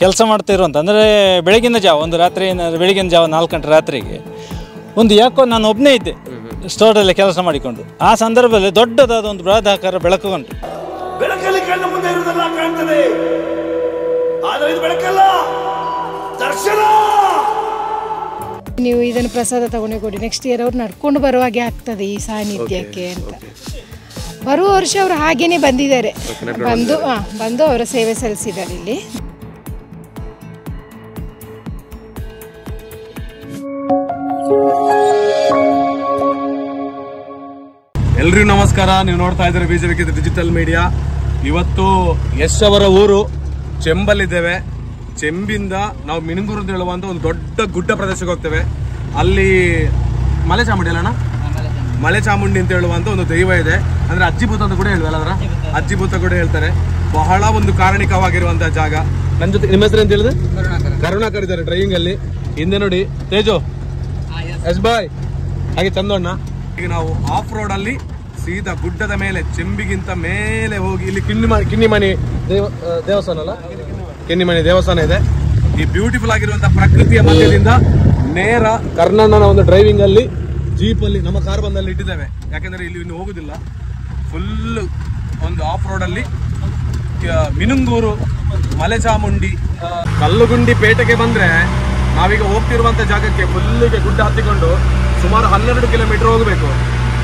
ಕೆಲಸ ಮಾಡ್ತಾ ಅಂತಂದರೆ ಬೆಳಗಿನ ಜಾವ ಒಂದು ರಾತ್ರಿ ಬೆಳಗಿನ ಜಾವ ನಾಲ್ಕು ಗಂಟೆ ರಾತ್ರಿಗೆ ಒಂದು ಯಾಕೋ ನಾನು ಒಬ್ಬನೇ ಇದ್ದೆ ಸ್ಟೋರಲ್ಲಿ ಕೆಲಸ ಮಾಡಿಕೊಂಡು ಆ ಸಂದರ್ಭದಲ್ಲಿ ದೊಡ್ಡದಾದ ಒಂದು ಬೃಹದಾಕಾರ ಬೆಳಕು ಮುಂದೆ ಬೆಳಕಲ್ಲ ದರ್ಶನ ನೀವು ಇದನ್ನು ಪ್ರಸಾದ ತಗೊಂಡೇ ಕೊಡಿ ನೆಕ್ಸ್ಟ್ ಇಯರ್ ಅವ್ರು ನಡ್ಕೊಂಡು ಬರುವಾಗೆ ಆಗ್ತದೆ ಈ ಸಾನ್ನಿಧ್ಯಕ್ಕೆ ಅಂತ ಬರುವ ವರ್ಷ ಅವರು ಹಾಗೇನೆ ಬಂದಿದ್ದಾರೆ ಬಂದು ಬಂದು ಅವರ ಸೇವೆ ಸಲ್ಲಿಸಿದ್ದಾರೆ ಇಲ್ಲಿ ಎಲ್ರಿಗೂ ನಮಸ್ಕಾರ ನೀವು ನೋಡ್ತಾ ಇದ್ದೀರಿ ಬಿಜೆಪಿ ಡಿಜಿಟಲ್ ಮೀಡಿಯಾ ಇವತ್ತು ಯಶ್ ಅವರ ಊರು ಚೆಂಬಲ್ಲಿದ್ದೇವೆ ಚೆಂಬಿಂದ ನಾವು ಮಿನಿಂಗೂರು ಅಂತ ಹೇಳುವಂತ ಒಂದು ದೊಡ್ಡ ಗುಡ್ಡ ಪ್ರದೇಶಕ್ಕೆ ಹೋಗ್ತೇವೆ ಅಲ್ಲಿ ಮಲೆ ಚಾಮುಂಡಿ ಅಲ್ಲಣ್ಣ ಮಲೆ ಚಾಮುಂಡಿ ಅಂತ ಹೇಳುವಂತ ಒಂದು ದೈವ ಇದೆ ಅಂದರೆ ಅಜ್ಜಿಭೂತ ಅಂತ ಕೂಡ ಹೇಳುವ ಅಲ್ಲ ಅಜ್ಜಿಭೂತ ಕೂಡ ಹೇಳ್ತಾರೆ ಬಹಳ ಒಂದು ಕಾರಣಿಕವಾಗಿರುವಂತಹ ಜಾಗ ನನ್ನ ಜೊತೆ ನಿಮ್ಮ ಹೆಸರು ಅಂತ ಹೇಳಿದ್ರೆ ಕರುಣಾಕರ್ ಇದ್ದಾರೆ ಡ್ರೈವಿಂಗ್ ಅಲ್ಲಿ ಹಿಂದೆ ನೋಡಿ ತೇಜೋ ಎಸ್ ಬಾಯ್ ಹಾಗೆ ಚಂದೋಣ್ಣ ಈಗ ನಾವು ಆಫ್ ರೋಡ್ ಅಲ್ಲಿ ಸೀದಾ ಗುಡ್ಡದ ಮೇಲೆ ಚೆಂಬಿಗಿಂತ ಮೇಲೆ ಹೋಗಿ ಇಲ್ಲಿ ಕಿನ್ನಿಮಣಿ ಕಿನ್ನಿಮಣಿ ದೇವ ದೇವಸ್ಥಾನ ಅಲ್ಲ ಕಿನ್ನಿಮಣಿ ದೇವಸ್ಥಾನ ಇದೆ ಈ ಬ್ಯೂಟಿಫುಲ್ ಆಗಿರುವಂತಹ ಪ್ರಕೃತಿಯ ಮಧ್ಯದಿಂದ ನೇರ ಕರ್ನಾಟನ ಒಂದು ಡ್ರೈವಿಂಗ್ ಅಲ್ಲಿ ಜೀಪ್ ಅಲ್ಲಿ ನಮ್ಮ ಕಾರ್ ಬಂದಲ್ಲಿ ಇಟ್ಟಿದ್ದೇವೆ ಯಾಕೆಂದ್ರೆ ಇಲ್ಲಿ ಇನ್ನು ಹೋಗುದಿಲ್ಲ ಫುಲ್ ಒಂದು ಆಫ್ ರೋಡ್ ಅಲ್ಲಿ ಮಿನುಂಗೂರು ಮಲೆಚಾಮುಂಡಿ ಕಲ್ಲುಗುಂಡಿ ಪೇಟೆಗೆ ಬಂದ್ರೆ ನಾವೀಗ ಹೋಗ್ತಿರುವಂಥ ಜಾಗಕ್ಕೆ ಫುಲ್ಲಿಗೆ ಗುಡ್ಡ ಹತ್ತಿಕೊಂಡು ಸುಮಾರು ಹನ್ನೆರಡು ಕಿಲೋಮೀಟರ್ ಹೋಗಬೇಕು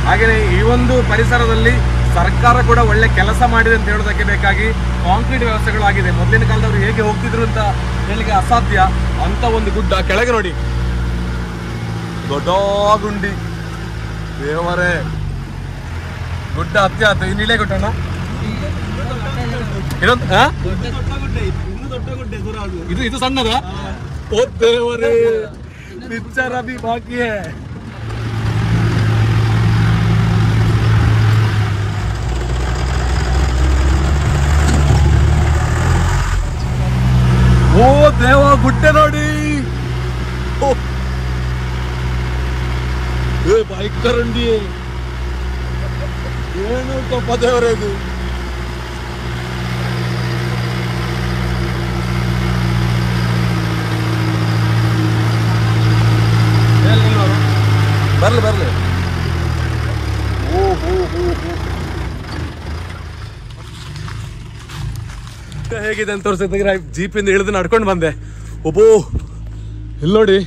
ಹಾಗೆಯೇ ಈ ಒಂದು ಪರಿಸರದಲ್ಲಿ ಸರ್ಕಾರ ಕೂಡ ಒಳ್ಳೆ ಕೆಲಸ ಮಾಡಿದೆ ಅಂತ ಹೇಳೋದಕ್ಕೆ ಬೇಕಾಗಿ ಕಾಂಕ್ರೀಟ್ ವ್ಯವಸ್ಥೆಗಳಾಗಿದೆ ಮೊದಲಿನ ಕಾಲದವರು ಹೇಗೆ ಹೋಗ್ತಿದ್ರು ಅಂತ ಹೇಳಿಕೆ ಅಸಾಧ್ಯ ಅಂತ ಒಂದು ಗುಡ್ಡ ಕೆಳಗೆ ನೋಡಿ ದೊಡ್ಡ ಗುಂಡಿ ದೇವರೇ ಗುಡ್ಡ ಹತ್ತಿ ಆತ ಇನ್ನು ಇಳೆ ಗುಡ್ಡಣ್ಣ ಇದೊಂದು ಇದು ಇದು ಸಣ್ಣದ ओ देवरे पिक्चर अभी बाकी है ಓ ದೇವ ಗುಡ್ಡೆ ನೋಡಿ ಏ ಬೈಕ್ ತರಂಡಿ ಏನಕ್ಕಪ್ಪ ದೇವರೇ ಇದು ಬರ್ಲಿ ಬರ್ಲಿ ಹೇಗಿದೆ ಅಂತ ತೋರಿಸಿದ್ರೆ ಜೀಪಿಂದ ಇಳಿದು ನಡ್ಕೊಂಡು ಬಂದೆ ಒಬ್ಬೋ ಇಲ್ಲಿ ನೋಡಿ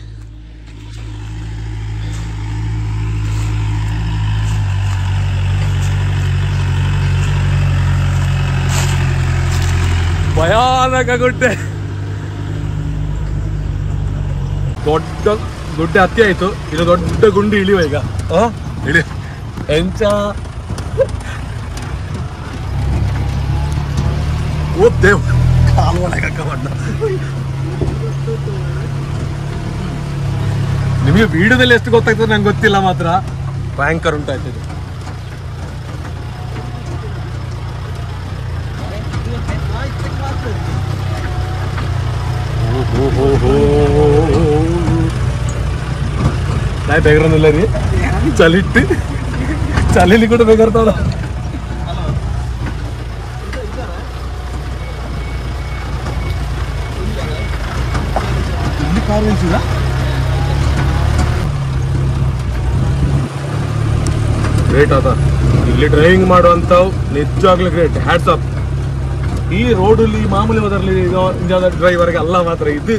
ಭಯಾನಕ ಗುಡ್ಡೆ ದೊಡ್ಡ ದೊಡ್ಡ ಹತ್ತಿ ಆಯ್ತು ಇದು ದೊಡ್ಡ ಗುಂಡಿ ಇಳಿಯುವ ಈಗ ಇಳಿ ಎಂಚ ಕಾಲು ನಿಮಗೆ ವಿಡಿಯೋದಲ್ಲಿ ಎಷ್ಟು ಗೊತ್ತಾಗ್ತದೆ ನಂಗೆ ಗೊತ್ತಿಲ್ಲ ಮಾತ್ರ ಭಯಂಕರ ಉಂಟಾಯ್ತು ನಾಯಿ ಬೇಗರನ್ನೆಲ್ಲ ರೀ ಚಲಿಟ್ಟು ಚಲಿಲಿ ಕೂಡ ಬೇಗ ಕಾರ್ ಗ್ರೇಟ್ ಅದ ಇಲ್ಲಿ ಡ್ರೈವಿಂಗ್ ಮಾಡುವಂಥವು ನಿಜವಾಗ್ಲೂ ಗ್ರೇಟ್ ಹ್ಯಾಟ್ಸ್ ಅಪ್ ಈ ರೋಡಲ್ಲಿ ಮಾಮೂಲಿ ಹೋದಲ್ಲಿ ನಿಜವಾದ ಡ್ರೈವರ್ಗೆ ಅಲ್ಲ ಮಾತ್ರ ಇದು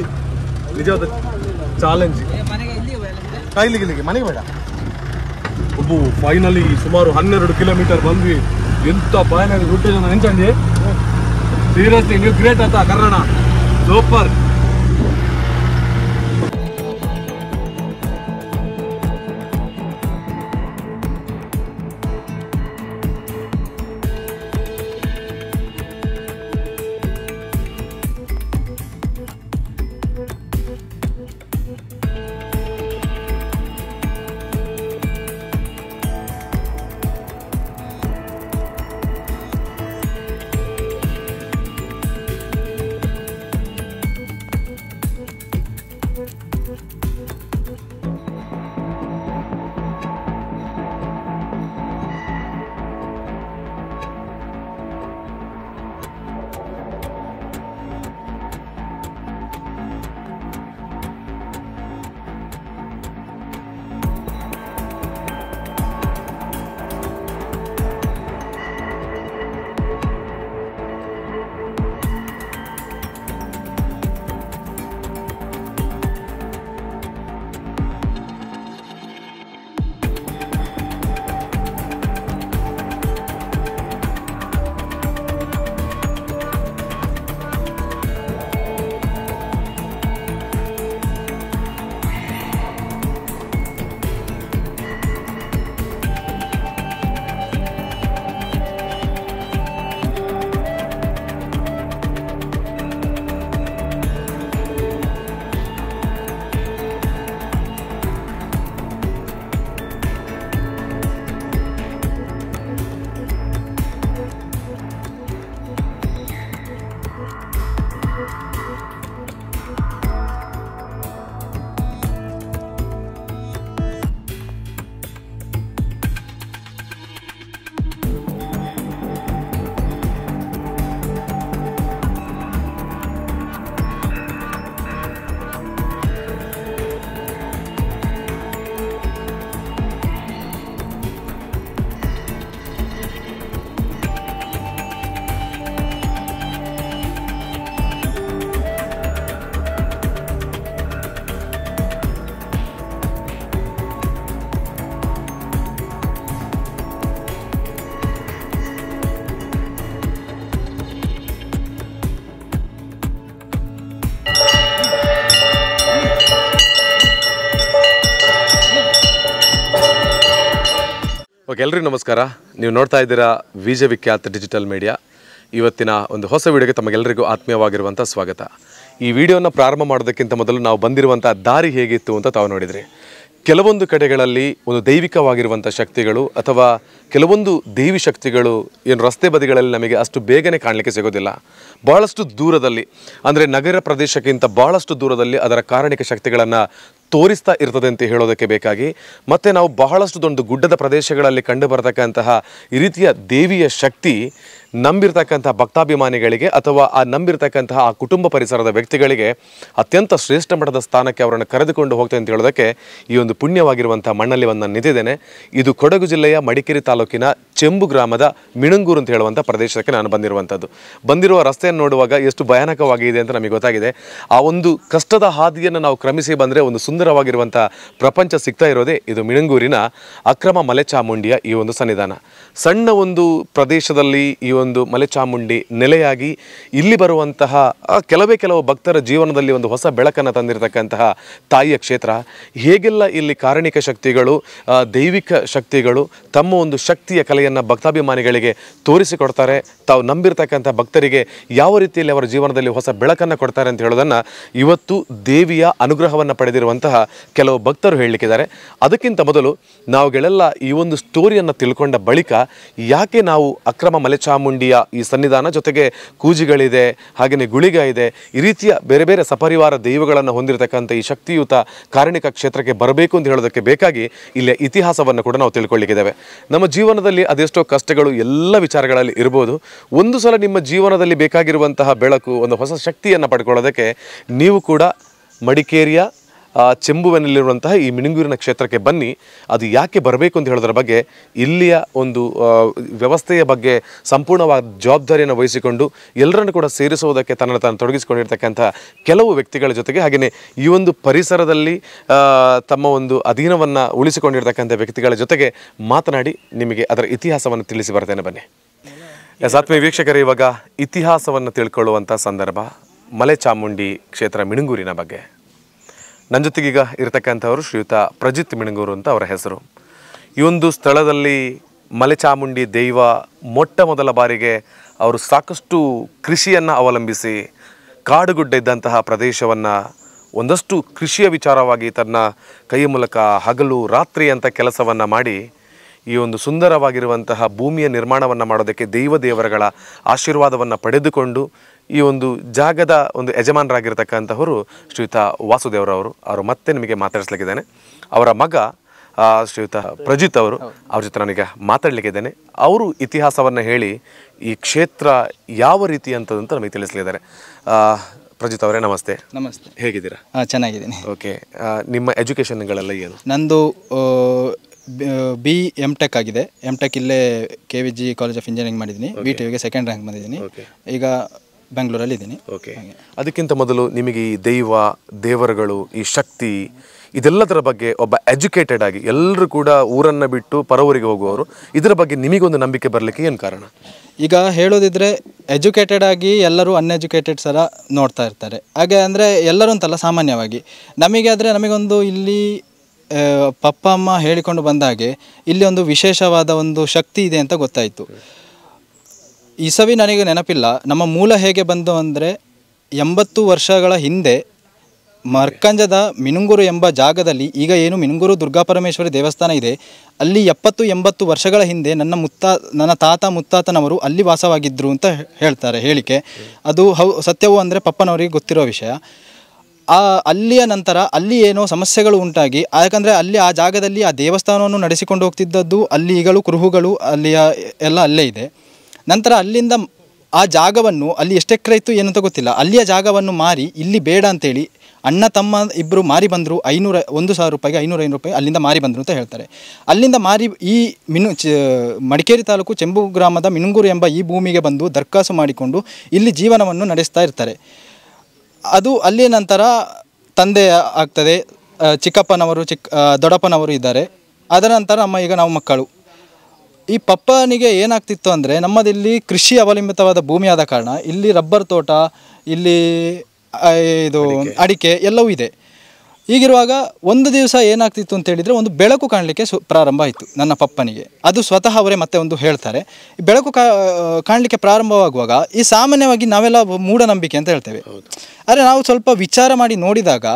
ನಿಜವಾದ ಚಾಲೆಂಜ್ ಇಲ್ಲಿಗೆ ಇಲ್ಲಿಗೆ ಮನೆಗೆ ಬೇಡ ಒಬ್ಬ ಫೈನಲಿ ಸುಮಾರು ಹನ್ನೆರಡು ಕಿಲೋಮೀಟರ್ ಬಂದ್ವಿ ಎಂತ ಭಯನಾಗಿ ರೂಟೇಜ್ ನೆಂಚಂಡಿ ಸೀರಿಯಸ್ಲಿ ನೀವು ಗ್ರೇಟ್ ಆತ ಕನ್ನಡ ಸೂಪರ್ ಎಲ್ರಿಗೂ ನಮಸ್ಕಾರ ನೀವು ನೋಡ್ತಾ ಇದ್ದೀರಾ ವಿ ಜೆ ಡಿಜಿಟಲ್ ಮೀಡಿಯಾ ಇವತ್ತಿನ ಒಂದು ಹೊಸ ವಿಡಿಯೋಗೆ ತಮಗೆಲ್ಲರಿಗೂ ಆತ್ಮೀಯವಾಗಿರುವಂಥ ಸ್ವಾಗತ ಈ ವಿಡಿಯೋನ ಪ್ರಾರಂಭ ಮಾಡೋದಕ್ಕಿಂತ ಮೊದಲು ನಾವು ಬಂದಿರುವಂಥ ದಾರಿ ಹೇಗಿತ್ತು ಅಂತ ತಾವು ನೋಡಿದರೆ ಕೆಲವೊಂದು ಕಡೆಗಳಲ್ಲಿ ಒಂದು ದೈವಿಕವಾಗಿರುವಂಥ ಶಕ್ತಿಗಳು ಅಥವಾ ಕೆಲವೊಂದು ದೈವಿ ಶಕ್ತಿಗಳು ಏನು ರಸ್ತೆ ಬದಿಗಳಲ್ಲಿ ನಮಗೆ ಅಷ್ಟು ಬೇಗನೆ ಕಾಣಲಿಕ್ಕೆ ಸಿಗೋದಿಲ್ಲ ಬಹಳಷ್ಟು ದೂರದಲ್ಲಿ ಅಂದರೆ ನಗರ ಪ್ರದೇಶಕ್ಕಿಂತ ಬಹಳಷ್ಟು ದೂರದಲ್ಲಿ ಅದರ ಕಾರಣಿಕ ಶಕ್ತಿಗಳನ್ನು ತೋರಿಸ್ತಾ ಇರ್ತದೆ ಅಂತ ಹೇಳೋದಕ್ಕೆ ಬೇಕಾಗಿ ಮತ್ತು ನಾವು ಬಹಳಷ್ಟು ದೊಡ್ಡ ಗುಡ್ಡದ ಪ್ರದೇಶಗಳಲ್ಲಿ ಕಂಡು ಈ ರೀತಿಯ ದೇವಿಯ ಶಕ್ತಿ ನಂಬಿರ್ತಕ್ಕಂಥ ಭಕ್ತಾಭಿಮಾನಿಗಳಿಗೆ ಅಥವಾ ಆ ನಂಬಿರ್ತಕ್ಕಂತಹ ಆ ಕುಟುಂಬ ಪರಿಸರದ ವ್ಯಕ್ತಿಗಳಿಗೆ ಅತ್ಯಂತ ಶ್ರೇಷ್ಠ ಮಠದ ಸ್ಥಾನಕ್ಕೆ ಅವರನ್ನು ಕರೆದುಕೊಂಡು ಹೋಗ್ತೇನೆ ಅಂತ ಹೇಳೋದಕ್ಕೆ ಈ ಒಂದು ಪುಣ್ಯವಾಗಿರುವಂಥ ಮಣ್ಣಲ್ಲಿ ಒಂದು ನಾನು ನಿಂತಿದ್ದೇನೆ ಇದು ಕೊಡಗು ಜಿಲ್ಲೆಯ ಮಡಿಕೇರಿ ತಾಲೂಕಿನ ಚೆಂಬು ಗ್ರಾಮದ ಮಿಣಂಗೂರು ಅಂತ ಹೇಳುವಂಥ ಪ್ರದೇಶಕ್ಕೆ ನಾನು ಬಂದಿರುವಂಥದ್ದು ಬಂದಿರುವ ರಸ್ತೆಯನ್ನು ನೋಡುವಾಗ ಎಷ್ಟು ಭಯಾನಕವಾಗಿದೆ ಅಂತ ನಮಗೆ ಗೊತ್ತಾಗಿದೆ ಆ ಒಂದು ಕಷ್ಟದ ಹಾದಿಯನ್ನು ನಾವು ಕ್ರಮಿಸಿ ಬಂದರೆ ಒಂದು ಸುಂದರವಾಗಿರುವಂಥ ಪ್ರಪಂಚ ಸಿಗ್ತಾ ಇರೋದೇ ಇದು ಮಿಣಂಗೂರಿನ ಅಕ್ರಮ ಮಲೆ ಚಾಮುಂಡಿಯ ಈ ಒಂದು ಸನ್ನಿಧಾನ ಸಣ್ಣ ಒಂದು ಪ್ರದೇಶದಲ್ಲಿ ಈ ಒಂದು ಮಲೆಚಾಮುಂಡಿ ನೆಲೆಯಾಗಿ ಇಲ್ಲಿ ಬರುವಂತಹ ಕೆಲವೇ ಕೆಲವು ಭಕ್ತರ ಜೀವನದಲ್ಲಿ ಒಂದು ಹೊಸ ಬೆಳಕನ್ನು ತಂದಿರತಕ್ಕಂತಹ ತಾಯಿಯ ಕ್ಷೇತ್ರ ಹೇಗೆಲ್ಲ ಇಲ್ಲಿ ಕಾರಣಿಕ ಶಕ್ತಿಗಳು ದೈವಿಕ ಶಕ್ತಿಗಳು ತಮ್ಮ ಒಂದು ಶಕ್ತಿಯ ಕಲೆಯನ್ನು ಭಕ್ತಾಭಿಮಾನಿಗಳಿಗೆ ತೋರಿಸಿಕೊಡ್ತಾರೆ ತಾವು ನಂಬಿರ್ತಕ್ಕಂಥ ಭಕ್ತರಿಗೆ ಯಾವ ರೀತಿಯಲ್ಲಿ ಅವರ ಜೀವನದಲ್ಲಿ ಹೊಸ ಬೆಳಕನ್ನು ಕೊಡ್ತಾರೆ ಅಂತ ಹೇಳೋದನ್ನು ಇವತ್ತು ದೇವಿಯ ಅನುಗ್ರಹವನ್ನು ಪಡೆದಿರುವಂತಹ ಕೆಲವು ಭಕ್ತರು ಹೇಳಲಿಕ್ಕಿದ್ದಾರೆ ಅದಕ್ಕಿಂತ ಮೊದಲು ನಾವುಗಳೆಲ್ಲ ಈ ಒಂದು ಸ್ಟೋರಿಯನ್ನು ತಿಳ್ಕೊಂಡ ಬಳಿಕ ಯಾಕೆ ನಾವು ಅಕ್ರಮ ಮಲೆಚಾಮುಂಡಿ ಮುಂಡಿಯ ಈ ಸನ್ನಿಧಾನ ಜೊತೆಗೆ ಕೂಜಿಗಳಿದೆ ಹಾಗೆಯೇ ಗುಳಿಗ ಇದೆ ಈ ರೀತಿಯ ಬೇರೆ ಬೇರೆ ಸಪರಿವಾರ ದೈವಗಳನ್ನು ಹೊಂದಿರತಕ್ಕಂಥ ಈ ಶಕ್ತಿಯುತ ಕಾರಣಿಕ ಕ್ಷೇತ್ರಕ್ಕೆ ಬರಬೇಕು ಅಂತ ಹೇಳೋದಕ್ಕೆ ಬೇಕಾಗಿ ಇಲ್ಲಿ ಇತಿಹಾಸವನ್ನು ಕೂಡ ನಾವು ತಿಳ್ಕೊಳ್ಳಿಕ್ಕಿದ್ದೇವೆ ನಮ್ಮ ಜೀವನದಲ್ಲಿ ಅದೆಷ್ಟೋ ಕಷ್ಟಗಳು ಎಲ್ಲ ವಿಚಾರಗಳಲ್ಲಿ ಇರ್ಬೋದು ಒಂದು ಸಲ ನಿಮ್ಮ ಜೀವನದಲ್ಲಿ ಬೇಕಾಗಿರುವಂತಹ ಬೆಳಕು ಒಂದು ಹೊಸ ಶಕ್ತಿಯನ್ನು ಪಡ್ಕೊಳ್ಳೋದಕ್ಕೆ ನೀವು ಕೂಡ ಮಡಿಕೇರಿಯ ಚೆಂಬುವಿನಲ್ಲಿರುವಂತಹ ಈ ಮಿಣುಂಗೂರಿನ ಕ್ಷೇತ್ರಕ್ಕೆ ಬನ್ನಿ ಅದು ಯಾಕೆ ಬರಬೇಕು ಅಂತ ಹೇಳೋದ್ರ ಬಗ್ಗೆ ಇಲ್ಲಿಯ ಒಂದು ವ್ಯವಸ್ಥೆಯ ಬಗ್ಗೆ ಸಂಪೂರ್ಣವಾದ ಜವಾಬ್ದಾರಿಯನ್ನು ವಹಿಸಿಕೊಂಡು ಎಲ್ಲರನ್ನು ಕೂಡ ಸೇರಿಸುವುದಕ್ಕೆ ತನ್ನನ್ನು ತಾನು ತೊಡಗಿಸಿಕೊಂಡಿರ್ತಕ್ಕಂಥ ಕೆಲವು ವ್ಯಕ್ತಿಗಳ ಜೊತೆಗೆ ಹಾಗೆಯೇ ಈ ಒಂದು ಪರಿಸರದಲ್ಲಿ ತಮ್ಮ ಒಂದು ಅಧೀನವನ್ನು ಉಳಿಸಿಕೊಂಡಿರ್ತಕ್ಕಂಥ ವ್ಯಕ್ತಿಗಳ ಜೊತೆಗೆ ಮಾತನಾಡಿ ನಿಮಗೆ ಅದರ ಇತಿಹಾಸವನ್ನು ತಿಳಿಸಿ ಬರ್ತೇನೆ ಬನ್ನಿ ಸಾತ್ಮ ವೀಕ್ಷಕರೇ ಇವಾಗ ಇತಿಹಾಸವನ್ನು ತಿಳ್ಕೊಳ್ಳುವಂಥ ಸಂದರ್ಭ ಮಲೆ ಚಾಮುಂಡಿ ಕ್ಷೇತ್ರ ಮಿಣುಂಗೂರಿನ ಬಗ್ಗೆ ನನ್ನ ಜೊತೆಗೀಗ ಇರತಕ್ಕಂಥವರು ಶ್ರೀಯುತ ಪ್ರಜಿತ್ ಮಿಣಗೂರು ಅಂತ ಅವರ ಹೆಸರು ಈ ಒಂದು ಸ್ಥಳದಲ್ಲಿ ಮಲೆಚಾಮುಂಡಿ ದೈವ ಮೊಟ್ಟ ಮೊದಲ ಬಾರಿಗೆ ಅವರು ಸಾಕಷ್ಟು ಕೃಷಿಯನ್ನು ಅವಲಂಬಿಸಿ ಕಾಡುಗುಡ್ಡ ಇದ್ದಂತಹ ಪ್ರದೇಶವನ್ನು ಒಂದಷ್ಟು ಕೃಷಿಯ ವಿಚಾರವಾಗಿ ತನ್ನ ಕೈ ಮೂಲಕ ಹಗಲು ರಾತ್ರಿ ಅಂತ ಕೆಲಸವನ್ನು ಮಾಡಿ ಈ ಒಂದು ಸುಂದರವಾಗಿರುವಂತಹ ಭೂಮಿಯ ನಿರ್ಮಾಣವನ್ನು ಮಾಡೋದಕ್ಕೆ ದೈವ ದೇವರುಗಳ ಆಶೀರ್ವಾದವನ್ನು ಪಡೆದುಕೊಂಡು ಈ ಒಂದು ಜಾಗದ ಒಂದು ಯಜಮಾನರಾಗಿರ್ತಕ್ಕಂಥವರು ಶ್ರೀಯುತ ವಾಸುದೇವರವರು ಅವರು ಮತ್ತೆ ನಿಮಗೆ ಮಾತಾಡಿಸ್ಲಿಕ್ಕಿದ್ದಾನೆ ಅವರ ಮಗ ಶ್ರೀಯುತ ಪ್ರಜಿತ್ ಅವರು ಅವ್ರ ಜೊತೆ ನನಗೆ ಮಾತಾಡಲಿಕ್ಕಿದ್ದೇನೆ ಅವರು ಇತಿಹಾಸವನ್ನು ಹೇಳಿ ಈ ಕ್ಷೇತ್ರ ಯಾವ ರೀತಿ ಅಂತದಂತ ನಮಗೆ ತಿಳಿಸ್ಲಿದ್ದಾರೆ ಪ್ರಜಿತ್ ಅವರೇ ನಮಸ್ತೆ ನಮಸ್ತೆ ಹೇಗಿದ್ದೀರಾ ಚೆನ್ನಾಗಿದ್ದೀನಿ ಓಕೆ ನಿಮ್ಮ ಎಜುಕೇಷನ್ಗಳೆಲ್ಲ ಏನು ನಂದು ಬಿ ಎಮ್ ಟೆಕ್ ಆಗಿದೆ ಎಮ್ ಟೆಕ್ ಇಲ್ಲೇ K V G college of engineering ಮಾಡಿದ್ದೀನಿ ಬಿ ಟಿವಿಗೆ ಸೆಕೆಂಡ್ ರ್ಯಾಂಕ್ ಬಂದಿದ್ದೀನಿ ಈಗ ಬೆಂಗಳೂರಲ್ಲಿ ಇದ್ದೀನಿ ಓಕೆ ಅದಕ್ಕಿಂತ ಮೊದಲು ನಿಮಗೆ ಈ ದೈವ ದೇವರುಗಳು ಈ ಶಕ್ತಿ ಇದೆಲ್ಲದರ ಬಗ್ಗೆ ಒಬ್ಬ ಎಜುಕೇಟೆಡ್ ಆಗಿ ಎಲ್ಲರೂ ಕೂಡ ಊರನ್ನು ಬಿಟ್ಟು ಪರವರಿಗೆ ಹೋಗುವವರು ಇದರ ಬಗ್ಗೆ ನಿಮಗೊಂದು ನಂಬಿಕೆ ಬರಲಿಕ್ಕೆ ಏನು ಕಾರಣ ಈಗ ಹೇಳೋದಿದ್ರೆ ಎಜುಕೇಟೆಡ್ ಆಗಿ ಎಲ್ಲರೂ ಅನ್ಎಜುಕೇಟೆಡ್ ಸರ ನೋಡ್ತಾ ಇರ್ತಾರೆ ಹಾಗೆ ಅಂದರೆ ಎಲ್ಲರೂ ಅಂತಲ್ಲ ಸಾಮಾನ್ಯವಾಗಿ ನಮಗೆ ಆದರೆ ನಮಗೊಂದು ಇಲ್ಲಿ ಪಪ್ಪ ಅಮ್ಮ ಹೇಳಿಕೊಂಡು ಬಂದಾಗೆ ಇಲ್ಲಿ ಒಂದು ವಿಶೇಷವಾದ ಒಂದು ಶಕ್ತಿ ಇದೆ ಅಂತ ಗೊತ್ತಾಯಿತು ಈ ಸವಿ ನನಗೆ ನೆನಪಿಲ್ಲ ನಮ್ಮ ಮೂಲ ಹೇಗೆ ಬಂದು ಅಂದರೆ ಎಂಬತ್ತು ವರ್ಷಗಳ ಹಿಂದೆ ಮರ್ಕಂಜದ ಮಿನುಂಗೂರು ಎಂಬ ಜಾಗದಲ್ಲಿ ಈಗ ಏನು ಮಿನುಂಗೂರು ದುರ್ಗಾಪರಮೇಶ್ವರಿ ದೇವಸ್ಥಾನ ಇದೆ ಅಲ್ಲಿ ಎಪ್ಪತ್ತು ಎಂಬತ್ತು ವರ್ಷಗಳ ಹಿಂದೆ ನನ್ನ ಮುತ್ತಾ ನನ್ನ ತಾತ ಮುತ್ತಾತನವರು ಅಲ್ಲಿ ವಾಸವಾಗಿದ್ದರು ಅಂತ ಹೇಳ್ತಾರೆ ಹೇಳಿಕೆ ಅದು ಹೌ ಸತ್ಯವು ಅಂದರೆ ಪಪ್ಪನವರಿಗೆ ಗೊತ್ತಿರೋ ವಿಷಯ ಆ ಅಲ್ಲಿಯ ನಂತರ ಅಲ್ಲಿ ಏನೋ ಸಮಸ್ಯೆಗಳು ಉಂಟಾಗಿ ಯಾಕಂದರೆ ಅಲ್ಲಿ ಆ ಜಾಗದಲ್ಲಿ ಆ ದೇವಸ್ಥಾನವನ್ನು ನಡೆಸಿಕೊಂಡು ಹೋಗ್ತಿದ್ದದ್ದು ಅಲ್ಲಿ ಈಗಲೂ ಕುರುಹುಗಳು ಅಲ್ಲಿಯ ಎಲ್ಲ ಅಲ್ಲೇ ಇದೆ ನಂತರ ಅಲ್ಲಿಂದ ಆ ಜಾಗವನ್ನು ಅಲ್ಲಿ ಎಷ್ಟು ಎಕರೆ ಇತ್ತು ಏನಂತ ಗೊತ್ತಿಲ್ಲ ಅಲ್ಲಿಯ ಜಾಗವನ್ನು ಮಾರಿ ಇಲ್ಲಿ ಬೇಡ ಅಂತೇಳಿ ಅಣ್ಣ ತಮ್ಮ ಇಬ್ಬರು ಮಾರಿ ಬಂದರು ಐನೂರ ಒಂದು ಸಾವಿರ ರೂಪಾಯಿಗೆ ಐನೂರ ಐನೂರು ರೂಪಾಯಿ ಅಲ್ಲಿಂದ ಮಾರಿ ಬಂದರು ಅಂತ ಹೇಳ್ತಾರೆ ಅಲ್ಲಿಂದ ಮಾರಿ ಈ ಮಿನು ಚ ಮಡಿಕೇರಿ ತಾಲೂಕು ಚೆಂಬು ಗ್ರಾಮದ ಮಿನುಂಗೂರು ಎಂಬ ಈ ಭೂಮಿಗೆ ಬಂದು ದರ್ಖಾಸು ಮಾಡಿಕೊಂಡು ಇಲ್ಲಿ ಜೀವನವನ್ನು ನಡೆಸ್ತಾ ಇರ್ತಾರೆ ಅದು ಅಲ್ಲಿಯ ನಂತರ ತಂದೆ ಆಗ್ತದೆ ಚಿಕ್ಕಪ್ಪನವರು ಚಿಕ್ಕ ದೊಡ್ಡಪ್ಪನವರು ಇದ್ದಾರೆ ಅದರ ನಂತರ ನಮ್ಮ ಈಗ ನಾವು ಮಕ್ಕಳು ಈ ಪಪ್ಪನಿಗೆ ಏನಾಗ್ತಿತ್ತು ಅಂದರೆ ನಮ್ಮದಿಲ್ಲಿ ಕೃಷಿ ಅವಲಂಬಿತವಾದ ಭೂಮಿ ಆದ ಕಾರಣ ಇಲ್ಲಿ ರಬ್ಬರ್ ತೋಟ ಇಲ್ಲಿ ಇದು ಅಡಿಕೆ ಎಲ್ಲವೂ ಇದೆ ಹೀಗಿರುವಾಗ ಒಂದು ದಿವಸ ಏನಾಗ್ತಿತ್ತು ಅಂತ ಹೇಳಿದರೆ ಒಂದು ಬೆಳಕು ಕಾಣಲಿಕ್ಕೆ ಸು ಪ್ರಾರಂಭ ಆಯಿತು ನನ್ನ ಪಪ್ಪನಿಗೆ ಅದು ಸ್ವತಃ ಅವರೇ ಮತ್ತೆ ಒಂದು ಹೇಳ್ತಾರೆ ಬೆಳಕು ಕಾಣಲಿಕ್ಕೆ ಪ್ರಾರಂಭವಾಗುವಾಗ ಈ ಸಾಮಾನ್ಯವಾಗಿ ನಾವೆಲ್ಲ ಮೂಢನಂಬಿಕೆ ಅಂತ ಹೇಳ್ತೇವೆ ಆದರೆ ನಾವು ಸ್ವಲ್ಪ ವಿಚಾರ ಮಾಡಿ ನೋಡಿದಾಗ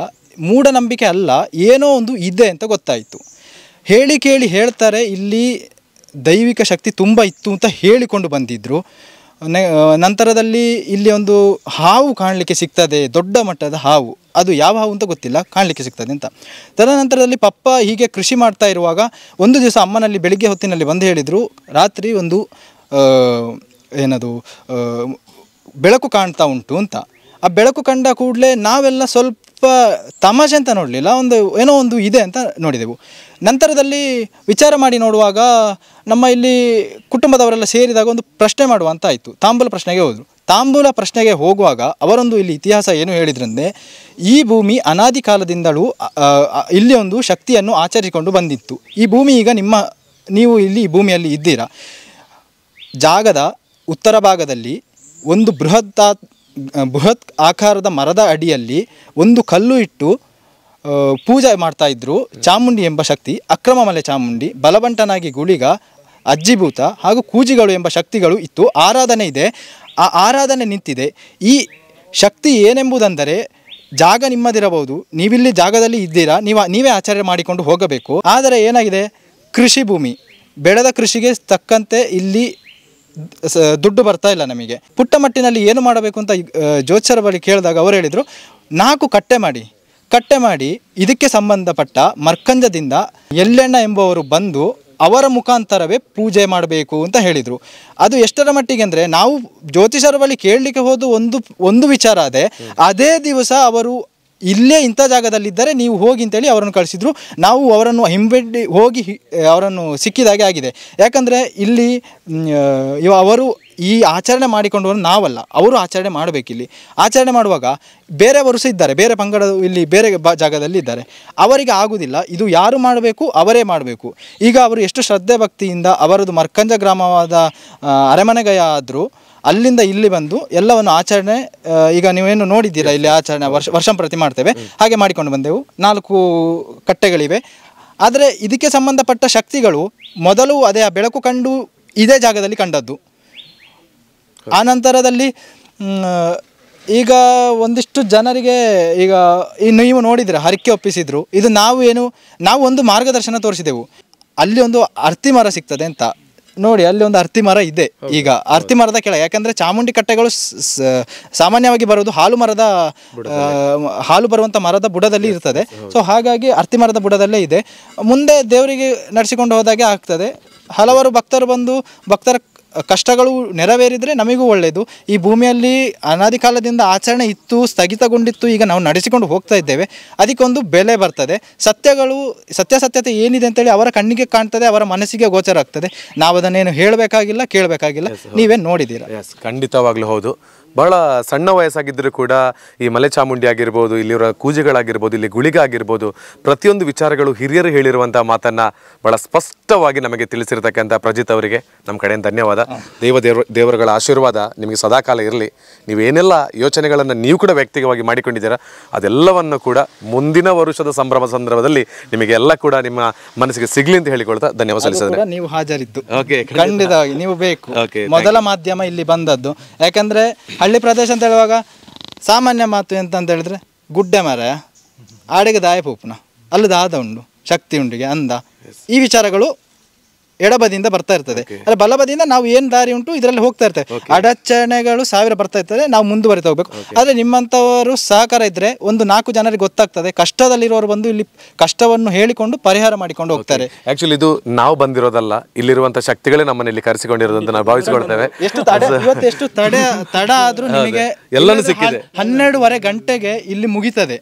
ಮೂಢನಂಬಿಕೆ ಅಲ್ಲ ಏನೋ ಒಂದು ಇದೆ ಅಂತ ಗೊತ್ತಾಯಿತು ಹೇಳಿ ಕೇಳಿ ಹೇಳ್ತಾರೆ ಇಲ್ಲಿ ದೈವಿಕ ಶಕ್ತಿ ತುಂಬ ಇತ್ತು ಅಂತ ಹೇಳಿಕೊಂಡು ಬಂದಿದ್ದರು ನಂತರದಲ್ಲಿ ಇಲ್ಲಿ ಒಂದು ಹಾವು ಕಾಣಲಿಕ್ಕೆ ಸಿಗ್ತದೆ ದೊಡ್ಡ ಮಟ್ಟದ ಹಾವು ಅದು ಯಾವ ಹಾವು ಅಂತ ಗೊತ್ತಿಲ್ಲ ಕಾಣಲಿಕ್ಕೆ ಸಿಗ್ತದೆ ಅಂತ ತದನಂತರದಲ್ಲಿ ಪಪ್ಪ ಹೀಗೆ ಕೃಷಿ ಮಾಡ್ತಾ ಇರುವಾಗ ಒಂದು ದಿವಸ ಅಮ್ಮನಲ್ಲಿ ಬೆಳಿಗ್ಗೆ ಹೊತ್ತಿನಲ್ಲಿ ಬಂದು ಹೇಳಿದರು ರಾತ್ರಿ ಒಂದು ಏನದು ಬೆಳಕು ಕಾಣ್ತಾ ಉಂಟು ಅಂತ ಆ ಬೆಳಕು ಕಂಡ ಕೂಡಲೇ ನಾವೆಲ್ಲ ಸ್ವಲ್ಪ ತಮಾಷೆ ಅಂತ ನೋಡಲಿಲ್ಲ ಒಂದು ಏನೋ ಒಂದು ಇದೆ ಅಂತ ನೋಡಿದೆವು ನಂತರದಲ್ಲಿ ವಿಚಾರ ಮಾಡಿ ನೋಡುವಾಗ ನಮ್ಮ ಇಲ್ಲಿ ಕುಟುಂಬದವರೆಲ್ಲ ಸೇರಿದಾಗ ಒಂದು ಪ್ರಶ್ನೆ ಮಾಡುವ ಅಂತ ತಾಂಬೂಲ ಪ್ರಶ್ನೆಗೆ ಹೋದರು ತಾಂಬೂಲ ಪ್ರಶ್ನೆಗೆ ಹೋಗುವಾಗ ಅವರೊಂದು ಇಲ್ಲಿ ಇತಿಹಾಸ ಏನು ಹೇಳಿದ್ರಂದೆ ಈ ಭೂಮಿ ಅನಾದಿ ಕಾಲದಿಂದಲೂ ಇಲ್ಲಿ ಒಂದು ಶಕ್ತಿಯನ್ನು ಆಚರಿಸಿಕೊಂಡು ಬಂದಿತ್ತು ಈ ಭೂಮಿ ಈಗ ನಿಮ್ಮ ನೀವು ಇಲ್ಲಿ ಈ ಭೂಮಿಯಲ್ಲಿ ಇದ್ದೀರಾ ಜಾಗದ ಉತ್ತರ ಭಾಗದಲ್ಲಿ ಒಂದು ಬೃಹತ್ ಬೃಹತ್ ಆಕಾರದ ಮರದ ಅಡಿಯಲ್ಲಿ ಒಂದು ಕಲ್ಲು ಇಟ್ಟು ಪೂಜೆ ಮಾಡ್ತಾಯಿದ್ರು ಚಾಮುಂಡಿ ಎಂಬ ಶಕ್ತಿ ಅಕ್ರಮ ಮಲೆ ಚಾಮುಂಡಿ ಬಲಬಂಟನಾಗಿ ಗುಳಿಗ ಅಜ್ಜಿಭೂತ ಹಾಗೂ ಕೂಜಿಗಳು ಎಂಬ ಶಕ್ತಿಗಳು ಇತ್ತು ಆರಾಧನೆ ಇದೆ ಆ ಆರಾಧನೆ ನಿಂತಿದೆ ಈ ಶಕ್ತಿ ಏನೆಂಬುದೆಂದರೆ ಜಾಗ ನಿಮ್ಮದಿರಬಹುದು ನೀವಿಲ್ಲಿ ಜಾಗದಲ್ಲಿ ಇದ್ದೀರಾ ನೀವು ನೀವೇ ಆಚರಣೆ ಮಾಡಿಕೊಂಡು ಹೋಗಬೇಕು ಆದರೆ ಏನಾಗಿದೆ ಕೃಷಿ ಭೂಮಿ ಬೆಳೆದ ಕೃಷಿಗೆ ತಕ್ಕಂತೆ ಇಲ್ಲಿ ದುಡ್ಡು ಬರ್ತಾ ಇಲ್ಲ ನಮಗೆ ಪುಟ್ಟ ಮಟ್ಟಿನಲ್ಲಿ ಏನು ಮಾಡಬೇಕು ಅಂತ ಜ್ಯೋತಿಷರ ಬಳಿ ಕೇಳಿದಾಗ ಅವರು ಹೇಳಿದರು ನಾಲ್ಕು ಕಟ್ಟೆ ಮಾಡಿ ಕಟ್ಟೆ ಮಾಡಿ ಇದಕ್ಕೆ ಸಂಬಂಧಪಟ್ಟ ಮರ್ಕಂಜದಿಂದ ಎಲ್ಲೆಣ್ಣ ಎಂಬುವರು ಬಂದು ಅವರ ಮುಖಾಂತರವೇ ಪೂಜೆ ಮಾಡಬೇಕು ಅಂತ ಹೇಳಿದರು ಅದು ಎಷ್ಟರ ಮಟ್ಟಿಗೆ ಅಂದರೆ ನಾವು ಜ್ಯೋತಿಷರ ಬಳಿ ಕೇಳಲಿಕ್ಕೆ ಹೋದ ಒಂದು ಒಂದು ವಿಚಾರ ಅದೇ ಅದೇ ದಿವಸ ಅವರು ಇಲ್ಲೇ ಇಂಥ ಜಾಗದಲ್ಲಿದ್ದರೆ ನೀವು ಹೋಗಿ ಅಂತೇಳಿ ಅವರನ್ನು ಕಳಿಸಿದ್ರು ನಾವು ಅವರನ್ನು ಹಿಂಬೆಡ್ಡಿ ಹೋಗಿ ಅವರನ್ನು ಸಿಕ್ಕಿದಾಗೆ ಆಗಿದೆ ಯಾಕಂದರೆ ಇಲ್ಲಿ ಇವ ಅವರು ಈ ಆಚರಣೆ ಮಾಡಿಕೊಂಡವರು ನಾವಲ್ಲ ಅವರು ಆಚರಣೆ ಮಾಡಬೇಕಿಲ್ಲಿ ಆಚರಣೆ ಮಾಡುವಾಗ ಬೇರೆಯವರು ಸಹ ಇದ್ದಾರೆ ಬೇರೆ ಪಂಗಡ ಇಲ್ಲಿ ಬೇರೆ ಬ ಜಾಗದಲ್ಲಿ ಇದ್ದಾರೆ ಅವರಿಗೆ ಆಗುವುದಿಲ್ಲ ಇದು ಯಾರು ಮಾಡಬೇಕು ಅವರೇ ಮಾಡಬೇಕು ಈಗ ಅವರು ಎಷ್ಟು ಶ್ರದ್ಧೆ ಭಕ್ತಿಯಿಂದ ಅವರದು ಮರ್ಕಂಜ ಗ್ರಾಮವಾದ ಅರಮನೆಗಯ ಆದರೂ ಅಲ್ಲಿಂದ ಇಲ್ಲಿ ಬಂದು ಎಲ್ಲವನ್ನು ಆಚರಣೆ ಈಗ ನೀವೇನು ನೋಡಿದ್ದೀರಾ ಇಲ್ಲಿ ಆಚರಣೆ ವರ್ಷ ಪ್ರತಿ ಮಾಡ್ತೇವೆ ಹಾಗೆ ಮಾಡಿಕೊಂಡು ಬಂದೆವು ನಾಲ್ಕು ಕಟ್ಟೆಗಳಿವೆ ಆದರೆ ಇದಕ್ಕೆ ಸಂಬಂಧಪಟ್ಟ ಶಕ್ತಿಗಳು ಮೊದಲು ಅದೇ ಆ ಬೆಳಕು ಕಂಡು ಇದೇ ಜಾಗದಲ್ಲಿ ಕಂಡದ್ದು ಆ ನಂತರದಲ್ಲಿ ಈಗ ಒಂದಿಷ್ಟು ಜನರಿಗೆ ಈಗ ನೀವು ನೋಡಿದ್ರೆ ಹರಿಕೆ ಒಪ್ಪಿಸಿದ್ರು ಇದು ನಾವು ಏನು ನಾವು ಒಂದು ಮಾರ್ಗದರ್ಶನ ತೋರಿಸಿದೆವು ಅಲ್ಲಿ ಒಂದು ಅರ್ತಿ ಮರ ಸಿಗ್ತದೆ ಅಂತ ನೋಡಿ ಅಲ್ಲಿ ಒಂದು ಅರ್ತಿ ಮರ ಇದೆ ಈಗ ಅರ್ತಿ ಮರದ ಕೆಳ ಯಾಕಂದ್ರೆ ಚಾಮುಂಡಿ ಕಟ್ಟೆಗಳು ಸಾಮಾನ್ಯವಾಗಿ ಬರುವುದು ಹಾಲು ಮರದ ಹಾಲು ಬರುವಂತ ಮರದ ಬುಡದಲ್ಲಿ ಇರ್ತದೆ ಸೊ ಹಾಗಾಗಿ ಅರ್ತಿ ಮರದ ಬುಡದಲ್ಲೇ ಇದೆ ಮುಂದೆ ದೇವರಿಗೆ ನಡೆಸಿಕೊಂಡು ಹೋದಾಗೆ ಆಗ್ತದೆ ಹಲವಾರು ಭಕ್ತರು ಬಂದು ಭಕ್ತರ ಕಷ್ಟಗಳು ನೆರವೇರಿದರೆ ನಮಗೂ ಒಳ್ಳೆಯದು ಈ ಭೂಮಿಯಲ್ಲಿ ಅನಾದಿ ಕಾಲದಿಂದ ಆಚರಣೆ ಇತ್ತು ಸ್ಥಗಿತಗೊಂಡಿತ್ತು ಈಗ ನಾವು ನಡೆಸಿಕೊಂಡು ಹೋಗ್ತಾ ಇದ್ದೇವೆ ಅದಕ್ಕೊಂದು ಬೆಲೆ ಬರ್ತದೆ ಸತ್ಯಗಳು ಸತ್ಯಾಸತ್ಯತೆ ಏನಿದೆ ಅಂತೇಳಿ ಅವರ ಕಣ್ಣಿಗೆ ಕಾಣ್ತದೆ ಅವರ ಮನಸ್ಸಿಗೆ ಗೋಚರ ಆಗ್ತದೆ ನಾವು ಅದನ್ನೇನು ಹೇಳಬೇಕಾಗಿಲ್ಲ ಕೇಳಬೇಕಾಗಿಲ್ಲ ನೀವೇ ನೋಡಿದ್ದೀರಾ ಖಂಡಿತವಾಗ್ಲೂ ಹೌದು ಬಹಳ ಸಣ್ಣ ವಯಸ್ಸಾಗಿದ್ದರೂ ಕೂಡ ಈ ಮಲೆ ಚಾಮುಂಡಿ ಆಗಿರ್ಬೋದು ಇಲ್ಲಿರೋ ಕೂಜೆಗಳಾಗಿರ್ಬೋದು ಇಲ್ಲಿ ಆಗಿರ್ಬೋದು ಪ್ರತಿಯೊಂದು ವಿಚಾರಗಳು ಹಿರಿಯರು ಹೇಳಿರುವಂಥ ಮಾತನ್ನು ಬಹಳ ಸ್ಪಷ್ಟವಾಗಿ ನಮಗೆ ತಿಳಿಸಿರ್ತಕ್ಕಂಥ ಪ್ರಜಿತ್ ಅವರಿಗೆ ನಮ್ಮ ಕಡೆಯಿಂದ ಧನ್ಯವಾದ ದೈವ ದೇವ ದೇವರುಗಳ ಆಶೀರ್ವಾದ ನಿಮಗೆ ಸದಾಕಾಲ ಇರಲಿ ನೀವೇನೆಲ್ಲ ಯೋಚನೆಗಳನ್ನು ನೀವು ಕೂಡ ವ್ಯಕ್ತಿಗವಾಗಿ ಮಾಡಿಕೊಂಡಿದ್ದೀರಾ ಅದೆಲ್ಲವನ್ನು ಕೂಡ ಮುಂದಿನ ವರ್ಷದ ಸಂಭ್ರಮ ಸಂದರ್ಭದಲ್ಲಿ ನಿಮಗೆಲ್ಲ ಕೂಡ ನಿಮ್ಮ ಮನಸ್ಸಿಗೆ ಸಿಗ್ಲಿ ಅಂತ ಹೇಳಿಕೊಳ್ತಾ ಧನ್ಯವಾದ ಸಲ್ಲಿಸಿದ್ರೆ ನೀವು ಹಾಜರಿದ್ದು ಖಂಡಿತವಾಗಿ ನೀವು ಬೇಕು ಮೊದಲ ಮಾಧ್ಯಮ ಇಲ್ಲಿ ಬಂದದ್ದು ಯಾಕಂದ್ರೆ ಹಳ್ಳಿ ಪ್ರದೇಶ ಅಂತ ಹೇಳುವಾಗ ಸಾಮಾನ್ಯ ಮಾತು ಎಂತ ಅಂತ ಹೇಳಿದ್ರೆ ಗುಡ್ಡೆ ಮರ ಆಡಿಗೆ ದಾಯಪೂಪ್ನ ಅಲ್ಲದಾದ ಅಲ್ಲಿ ಉಂಡು ಶಕ್ತಿ ಉಂಟಿಗೆ ಅಂದ ಈ ವಿಚಾರಗಳು ಎಡಬದಿಯಿಂದ ಬರ್ತಾ ಇರ್ತದೆ ಅಲ್ಲ ಬಲಬದಿಯಿಂದ ನಾವು ಏನು ದಾರಿ ಉಂಟು ಇದರಲ್ಲಿ ಹೋಗ್ತಾ ಇರ್ತೇವೆ ಅಡಚಣೆಗಳು ಸಾವಿರ ಬರ್ತಾ ಇರ್ತದೆ ನಾವು ಮುಂದುವರಿತಾ ಹೋಗ್ಬೇಕು ಆದ್ರೆ ನಿಮ್ಮಂಥವರು ಸಹಕಾರ ಇದ್ದರೆ ಒಂದು ನಾಲ್ಕು ಜನರಿಗೆ ಗೊತ್ತಾಗ್ತದೆ ಕಷ್ಟದಲ್ಲಿರೋರು ಬಂದು ಇಲ್ಲಿ ಕಷ್ಟವನ್ನು ಹೇಳಿಕೊಂಡು ಪರಿಹಾರ ಮಾಡಿಕೊಂಡು ಹೋಗ್ತಾರೆ ಆಕ್ಚುಲಿ ಇದು ನಾವು ಬಂದಿರೋದಲ್ಲ ಇಲ್ಲಿರುವಂತಹ ಶಕ್ತಿಗಳೇ ನಮ್ಮನ್ನ ಇಲ್ಲಿ ಕರೆಸಿಕೊಂಡಿರೋದಂತ ನಾವು ಭಾವಿಸಿಕೊಳ್ತೇವೆ ಎಷ್ಟು ತಡೆ ಇವತ್ತು ಎಷ್ಟು ತಡ ತಡ ಆದ್ರೂ ನಿಮಗೆ ಎಲ್ಲನೂ ಸಿಕ್ಕಿದೆ ಹನ್ನೆರಡುವರೆ ಗಂಟೆಗೆ ಇಲ್ಲಿ ಮುಗಿತದೆ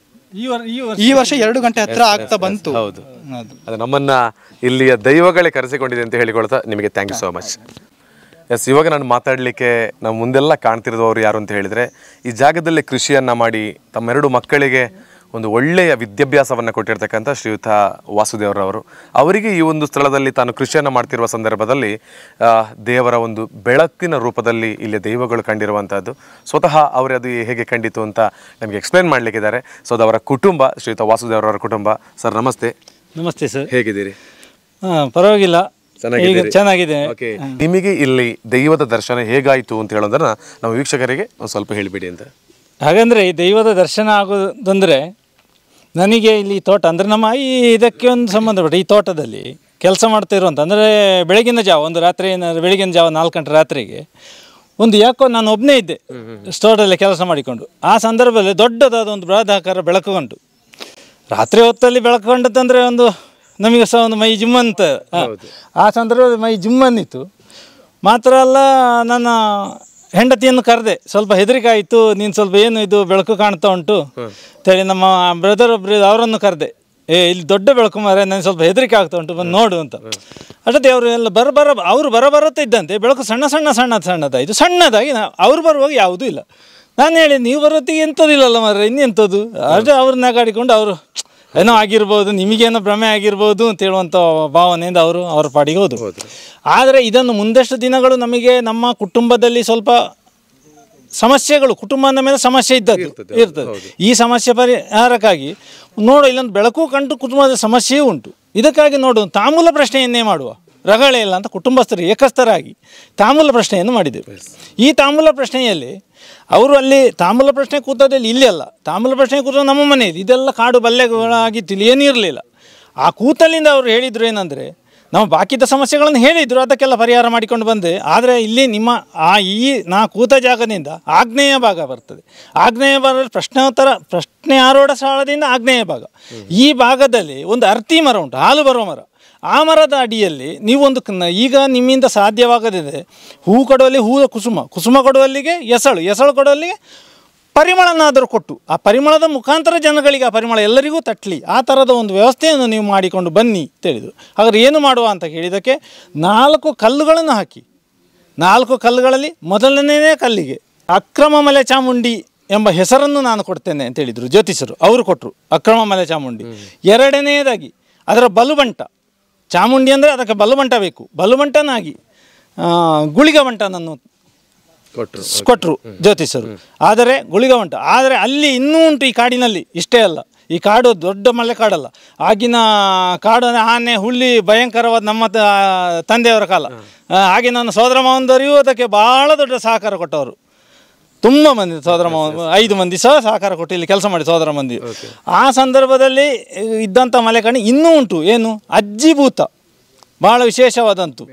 ಈ ವರ್ಷ ಎರಡು ಗಂಟೆ ಹತ್ರ ಆಗ್ತಾ ಬಂತು ಹೌದು ಅದು ನಮ್ಮನ್ನ ಇಲ್ಲಿಯ ದೈವಗಳೇ ಕರೆಸಿಕೊಂಡಿದೆ ಅಂತ ಹೇಳಿಕೊಳ್ತಾ ನಿಮಗೆ thank you so much yes ಇವಾಗ ನಾನು ಮಾತಾಡಲಿಕ್ಕೆ ನಾವು ಮುಂದೆಲ್ಲ ಕಾಣ್ತಿರೋದು ಅವ್ರು ಯಾರು ಅಂತ ಹೇಳಿದರೆ ಈ ಜಾಗದಲ್ಲಿ ಕೃಷಿಯನ್ನು ಮಾಡಿ ತಮ್ಮೆರಡು ಮಕ್ಕಳಿಗೆ ಒಂದು ಒಳ್ಳೆಯ ವಿದ್ಯಾಭ್ಯಾಸವನ್ನು ಕೊಟ್ಟಿರ್ತಕ್ಕಂಥ ಶ್ರೀಯುತ ವಾಸುದೇವರವರು ಅವರಿಗೆ ಈ ಒಂದು ಸ್ಥಳದಲ್ಲಿ ತಾನು ಕೃಷಿಯನ್ನು ಮಾಡ್ತಿರುವ ಸಂದರ್ಭದಲ್ಲಿ ದೇವರ ಒಂದು ಬೆಳಕಿನ ರೂಪದಲ್ಲಿ ಇಲ್ಲಿ ದೈವಗಳು ಕಂಡಿರುವಂಥದ್ದು ಸ್ವತಃ ಅವರೇ ಅದು ಹೇಗೆ ಕಂಡಿತು ಅಂತ ನಮಗೆ ಎಕ್ಸ್ಪ್ಲೈನ್ ಮಾಡಲಿಕ್ಕಿದ್ದಾರೆ ಸೊ ಅದು ಅವರ ಕುಟುಂಬ ಶ್ರೀಯುತ ವಾಸುದೇವರವರ ಕುಟುಂಬ ಸರ್ ನಮಸ್ತೆ ನಮಸ್ತೆ ಸರ್ ಹೇಗಿದ್ದೀರಿ ಪರವಾಗಿಲ್ಲ ಚೆನ್ನಾಗಿದೆ ನಿಮಗೆ ಇಲ್ಲಿ ದೈವದ ದರ್ಶನ ಹೇಗಾಯಿತು ಅಂತ ಹೇಳೋದನ್ನ ನಮ್ಮ ವೀಕ್ಷಕರಿಗೆ ಸ್ವಲ್ಪ ಹೇಳಿಬಿಡಿ ಅಂತ ಹಾಗಂದ್ರೆ ಈ ದೈವದ ದರ್ಶನ ಆಗೋದಂದ್ರೆ ನನಗೆ ಇಲ್ಲಿ ತೋಟ ಅಂದರೆ ನಮ್ಮ ಈ ಇದಕ್ಕೆ ಒಂದು ಸಂಬಂಧಪಟ್ಟ ಈ ತೋಟದಲ್ಲಿ ಕೆಲಸ ಮಾಡ್ತಾ ಇರುವಂತಂದರೆ ಅಂದರೆ ಬೆಳಗಿನ ಜಾವ ಒಂದು ರಾತ್ರಿ ಬೆಳಗಿನ ಜಾವ ನಾಲ್ಕು ಗಂಟೆ ರಾತ್ರಿಗೆ ಒಂದು ಯಾಕೋ ನಾನು ಒಬ್ಬನೇ ಇದ್ದೆ ಸ್ಟೋರಲ್ಲಿ ಕೆಲಸ ಮಾಡಿಕೊಂಡು ಆ ಸಂದರ್ಭದಲ್ಲಿ ದೊಡ್ಡದಾದ ಒಂದು ಬೃಹದಾಕಾರ ಬೆಳಕು ರಾತ್ರಿ ಹೊತ್ತಲ್ಲಿ ಬೆಳಕು ಒಂದು ನಮಗೆ ಸಹ ಒಂದು ಮೈ ಜುಮ್ಮಂತ ಆ ಸಂದರ್ಭದಲ್ಲಿ ಮೈ ಜುಮ್ಮನ್ನಿತ್ತು ಮಾತ್ರ ಅಲ್ಲ ನನ್ನ ಹೆಂಡತಿಯನ್ನು ಕರೆದೆ ಸ್ವಲ್ಪ ಹೆದರಿಕೆ ಆಯಿತು ನೀನು ಸ್ವಲ್ಪ ಏನು ಇದು ಬೆಳಕು ಕಾಣ್ತಾ ಉಂಟು ಅಂತೇಳಿ ನಮ್ಮ ಬ್ರದರ್ ಒಬ್ರು ಅವರನ್ನು ಕರೆದೆ ಏ ಇಲ್ಲಿ ದೊಡ್ಡ ಬೆಳಕು ಮಾರೆ ನನಗೆ ಸ್ವಲ್ಪ ಹೆದರಿಕೆ ಆಗ್ತಾ ಉಂಟು ಬಂದು ನೋಡು ಅಂತ ಅಷ್ಟೇ ಅವರು ಎಲ್ಲ ಬರ ಬರ ಅವರು ಬರ ಇದ್ದಂತೆ ಬೆಳಕು ಸಣ್ಣ ಸಣ್ಣ ಸಣ್ಣ ಸಣ್ಣದಾಯಿತು ಸಣ್ಣದಾಗಿ ನಾ ಅವ್ರು ಬರುವಾಗ ಯಾವುದೂ ಇಲ್ಲ ನಾನು ಹೇಳಿ ನೀವು ಬರೋತ್ತಿಗೆ ಇಲ್ಲಲ್ಲ ಮಾರ್ರೆ ಇನ್ನೆಂಥದ್ದು ಅಷ್ಟೇ ಅವ್ರನ್ನ ಕಾಡಿಕೊಂಡು ಅವರು ಏನೋ ಆಗಿರ್ಬೋದು ನಿಮಗೇನೋ ಭ್ರಮೆ ಆಗಿರ್ಬೋದು ಅಂತ ಹೇಳುವಂಥ ಭಾವನೆಯಿಂದ ಅವರು ಅವರ ಪಾಡಿಗೆ ಹೋದರು ಆದರೆ ಇದನ್ನು ಮುಂದಷ್ಟು ದಿನಗಳು ನಮಗೆ ನಮ್ಮ ಕುಟುಂಬದಲ್ಲಿ ಸ್ವಲ್ಪ ಸಮಸ್ಯೆಗಳು ಕುಟುಂಬದ ಮೇಲೆ ಸಮಸ್ಯೆ ಇದ್ದದ್ದು ಇರ್ತದೆ ಈ ಸಮಸ್ಯೆ ಪರಿಹಾರಕ್ಕಾಗಿ ನೋಡು ಇಲ್ಲೊಂದು ಬೆಳಕು ಕಂಡು ಕುಟುಂಬದ ಸಮಸ್ಯೆಯೂ ಉಂಟು ಇದಕ್ಕಾಗಿ ನೋಡು ತಾಮೂಲ ಪ್ರಶ್ನೆಯನ್ನೇ ಮಾಡುವ ರಗಳೆ ಇಲ್ಲ ಅಂತ ಕುಟುಂಬಸ್ಥರು ಏಕಸ್ಥರಾಗಿ ತಾಮೂಲ ಪ್ರಶ್ನೆಯನ್ನು ಮಾಡಿದ್ದೇವೆ ಈ ತಾಮೂಲ ಪ್ರಶ್ನೆಯಲ್ಲಿ ಅವರು ಅಲ್ಲಿ ತಾಮ್ರ ಪ್ರಶ್ನೆ ಕೂತದಲ್ಲಿ ಇಲ್ಲಿ ಅಲ್ಲ ತಾಮ್ರ ಪ್ರಶ್ನೆ ಕೂತು ನಮ್ಮ ಮನೆಯಲ್ಲಿ ಇದೆಲ್ಲ ಕಾಡು ಬಲ್ಲೆಗಳಾಗಿ ಏನೂ ಇರಲಿಲ್ಲ ಆ ಕೂತಲ್ಲಿಂದ ಅವರು ಹೇಳಿದರು ಏನಂದರೆ ನಾವು ಬಾಕಿದ್ದ ಸಮಸ್ಯೆಗಳನ್ನು ಹೇಳಿದರು ಅದಕ್ಕೆಲ್ಲ ಪರಿಹಾರ ಮಾಡಿಕೊಂಡು ಬಂದೆ ಆದರೆ ಇಲ್ಲಿ ನಿಮ್ಮ ಆ ಈ ನಾ ಕೂತ ಜಾಗದಿಂದ ಆಗ್ನೇಯ ಭಾಗ ಬರ್ತದೆ ಆಗ್ನೇಯ ಭಾಗ ಪ್ರಶ್ನೋತ್ತರ ಪ್ರಶ್ನೆ ಆರೋಢ ಸ್ಥಳದಿಂದ ಆಗ್ನೇಯ ಭಾಗ ಈ ಭಾಗದಲ್ಲಿ ಒಂದು ಅರ್ತಿ ಮರ ಉಂಟು ಹಾಲು ಬರುವ ಮರ ಆ ಮರದ ಅಡಿಯಲ್ಲಿ ನೀವೊಂದು ಈಗ ನಿಮ್ಮಿಂದ ಸಾಧ್ಯವಾಗದಿದೆ ಹೂ ಕೊಡುವಲ್ಲಿ ಹೂದ ಕುಸುಮ ಕುಸುಮ ಕೊಡುವಲ್ಲಿಗೆ ಎಸಳು ಎಸಳು ಕೊಡುವಲ್ಲಿಗೆ ಪರಿಮಳನಾದರೂ ಕೊಟ್ಟು ಆ ಪರಿಮಳದ ಮುಖಾಂತರ ಜನಗಳಿಗೆ ಆ ಪರಿಮಳ ಎಲ್ಲರಿಗೂ ತಟ್ಟಲಿ ಆ ಥರದ ಒಂದು ವ್ಯವಸ್ಥೆಯನ್ನು ನೀವು ಮಾಡಿಕೊಂಡು ಬನ್ನಿ ತಿಳಿದು ಹಾಗಾದ್ರೆ ಏನು ಮಾಡುವ ಅಂತ ಕೇಳಿದ್ದಕ್ಕೆ ನಾಲ್ಕು ಕಲ್ಲುಗಳನ್ನು ಹಾಕಿ ನಾಲ್ಕು ಕಲ್ಲುಗಳಲ್ಲಿ ಮೊದಲನೇ ಕಲ್ಲಿಗೆ ಅಕ್ರಮ ಮಲೆ ಚಾಮುಂಡಿ ಎಂಬ ಹೆಸರನ್ನು ನಾನು ಕೊಡ್ತೇನೆ ಅಂತ ಹೇಳಿದರು ಜ್ಯೋತಿಷರು ಅವರು ಕೊಟ್ಟರು ಅಕ್ರಮ ಮಲೆ ಚಾಮುಂಡಿ ಎರಡನೆಯದಾಗಿ ಅದರ ಬಲುಬಂಟ ಚಾಮುಂಡಿ ಅಂದರೆ ಅದಕ್ಕೆ ಬಲ್ಲುಮಂಟ ಬೇಕು ಬಲ್ಲುಮಂಟನಾಗಿ ಗುಳಿಗವಂಟ ಕೊಟ್ಟರು ಕೊಟ್ಟರು ಜ್ಯೋತಿಷರು ಆದರೆ ಗುಳಿಗವಂಟ ಆದರೆ ಅಲ್ಲಿ ಇನ್ನೂ ಉಂಟು ಈ ಕಾಡಿನಲ್ಲಿ ಇಷ್ಟೇ ಅಲ್ಲ ಈ ಕಾಡು ದೊಡ್ಡ ಮಳೆ ಕಾಡಲ್ಲ ಆಗಿನ ಕಾಡು ಆನೆ ಹುಲ್ಲಿ ಭಯಂಕರವಾದ ನಮ್ಮ ತಂದೆಯವರ ಕಾಲ ಆಗಿನ ಸೋದರ ಮಾವಂದರಿಗೂ ಅದಕ್ಕೆ ಭಾಳ ದೊಡ್ಡ ಸಹಕಾರ ಕೊಟ್ಟವರು ತುಂಬ ಮಂದಿ ಸೋದರ ಐದು ಮಂದಿ ಸಹ ಸಹಕಾರ ಕೊಟ್ಟು ಇಲ್ಲಿ ಕೆಲಸ ಮಾಡಿ ಸೋದರ ಮಂದಿ ಆ ಸಂದರ್ಭದಲ್ಲಿ ಇದ್ದಂಥ ಮಲೆಕಣಿ ಇನ್ನೂ ಉಂಟು ಏನು ಅಜ್ಜಿಭೂತ ಭಾಳ ವಿಶೇಷವಾದಂತು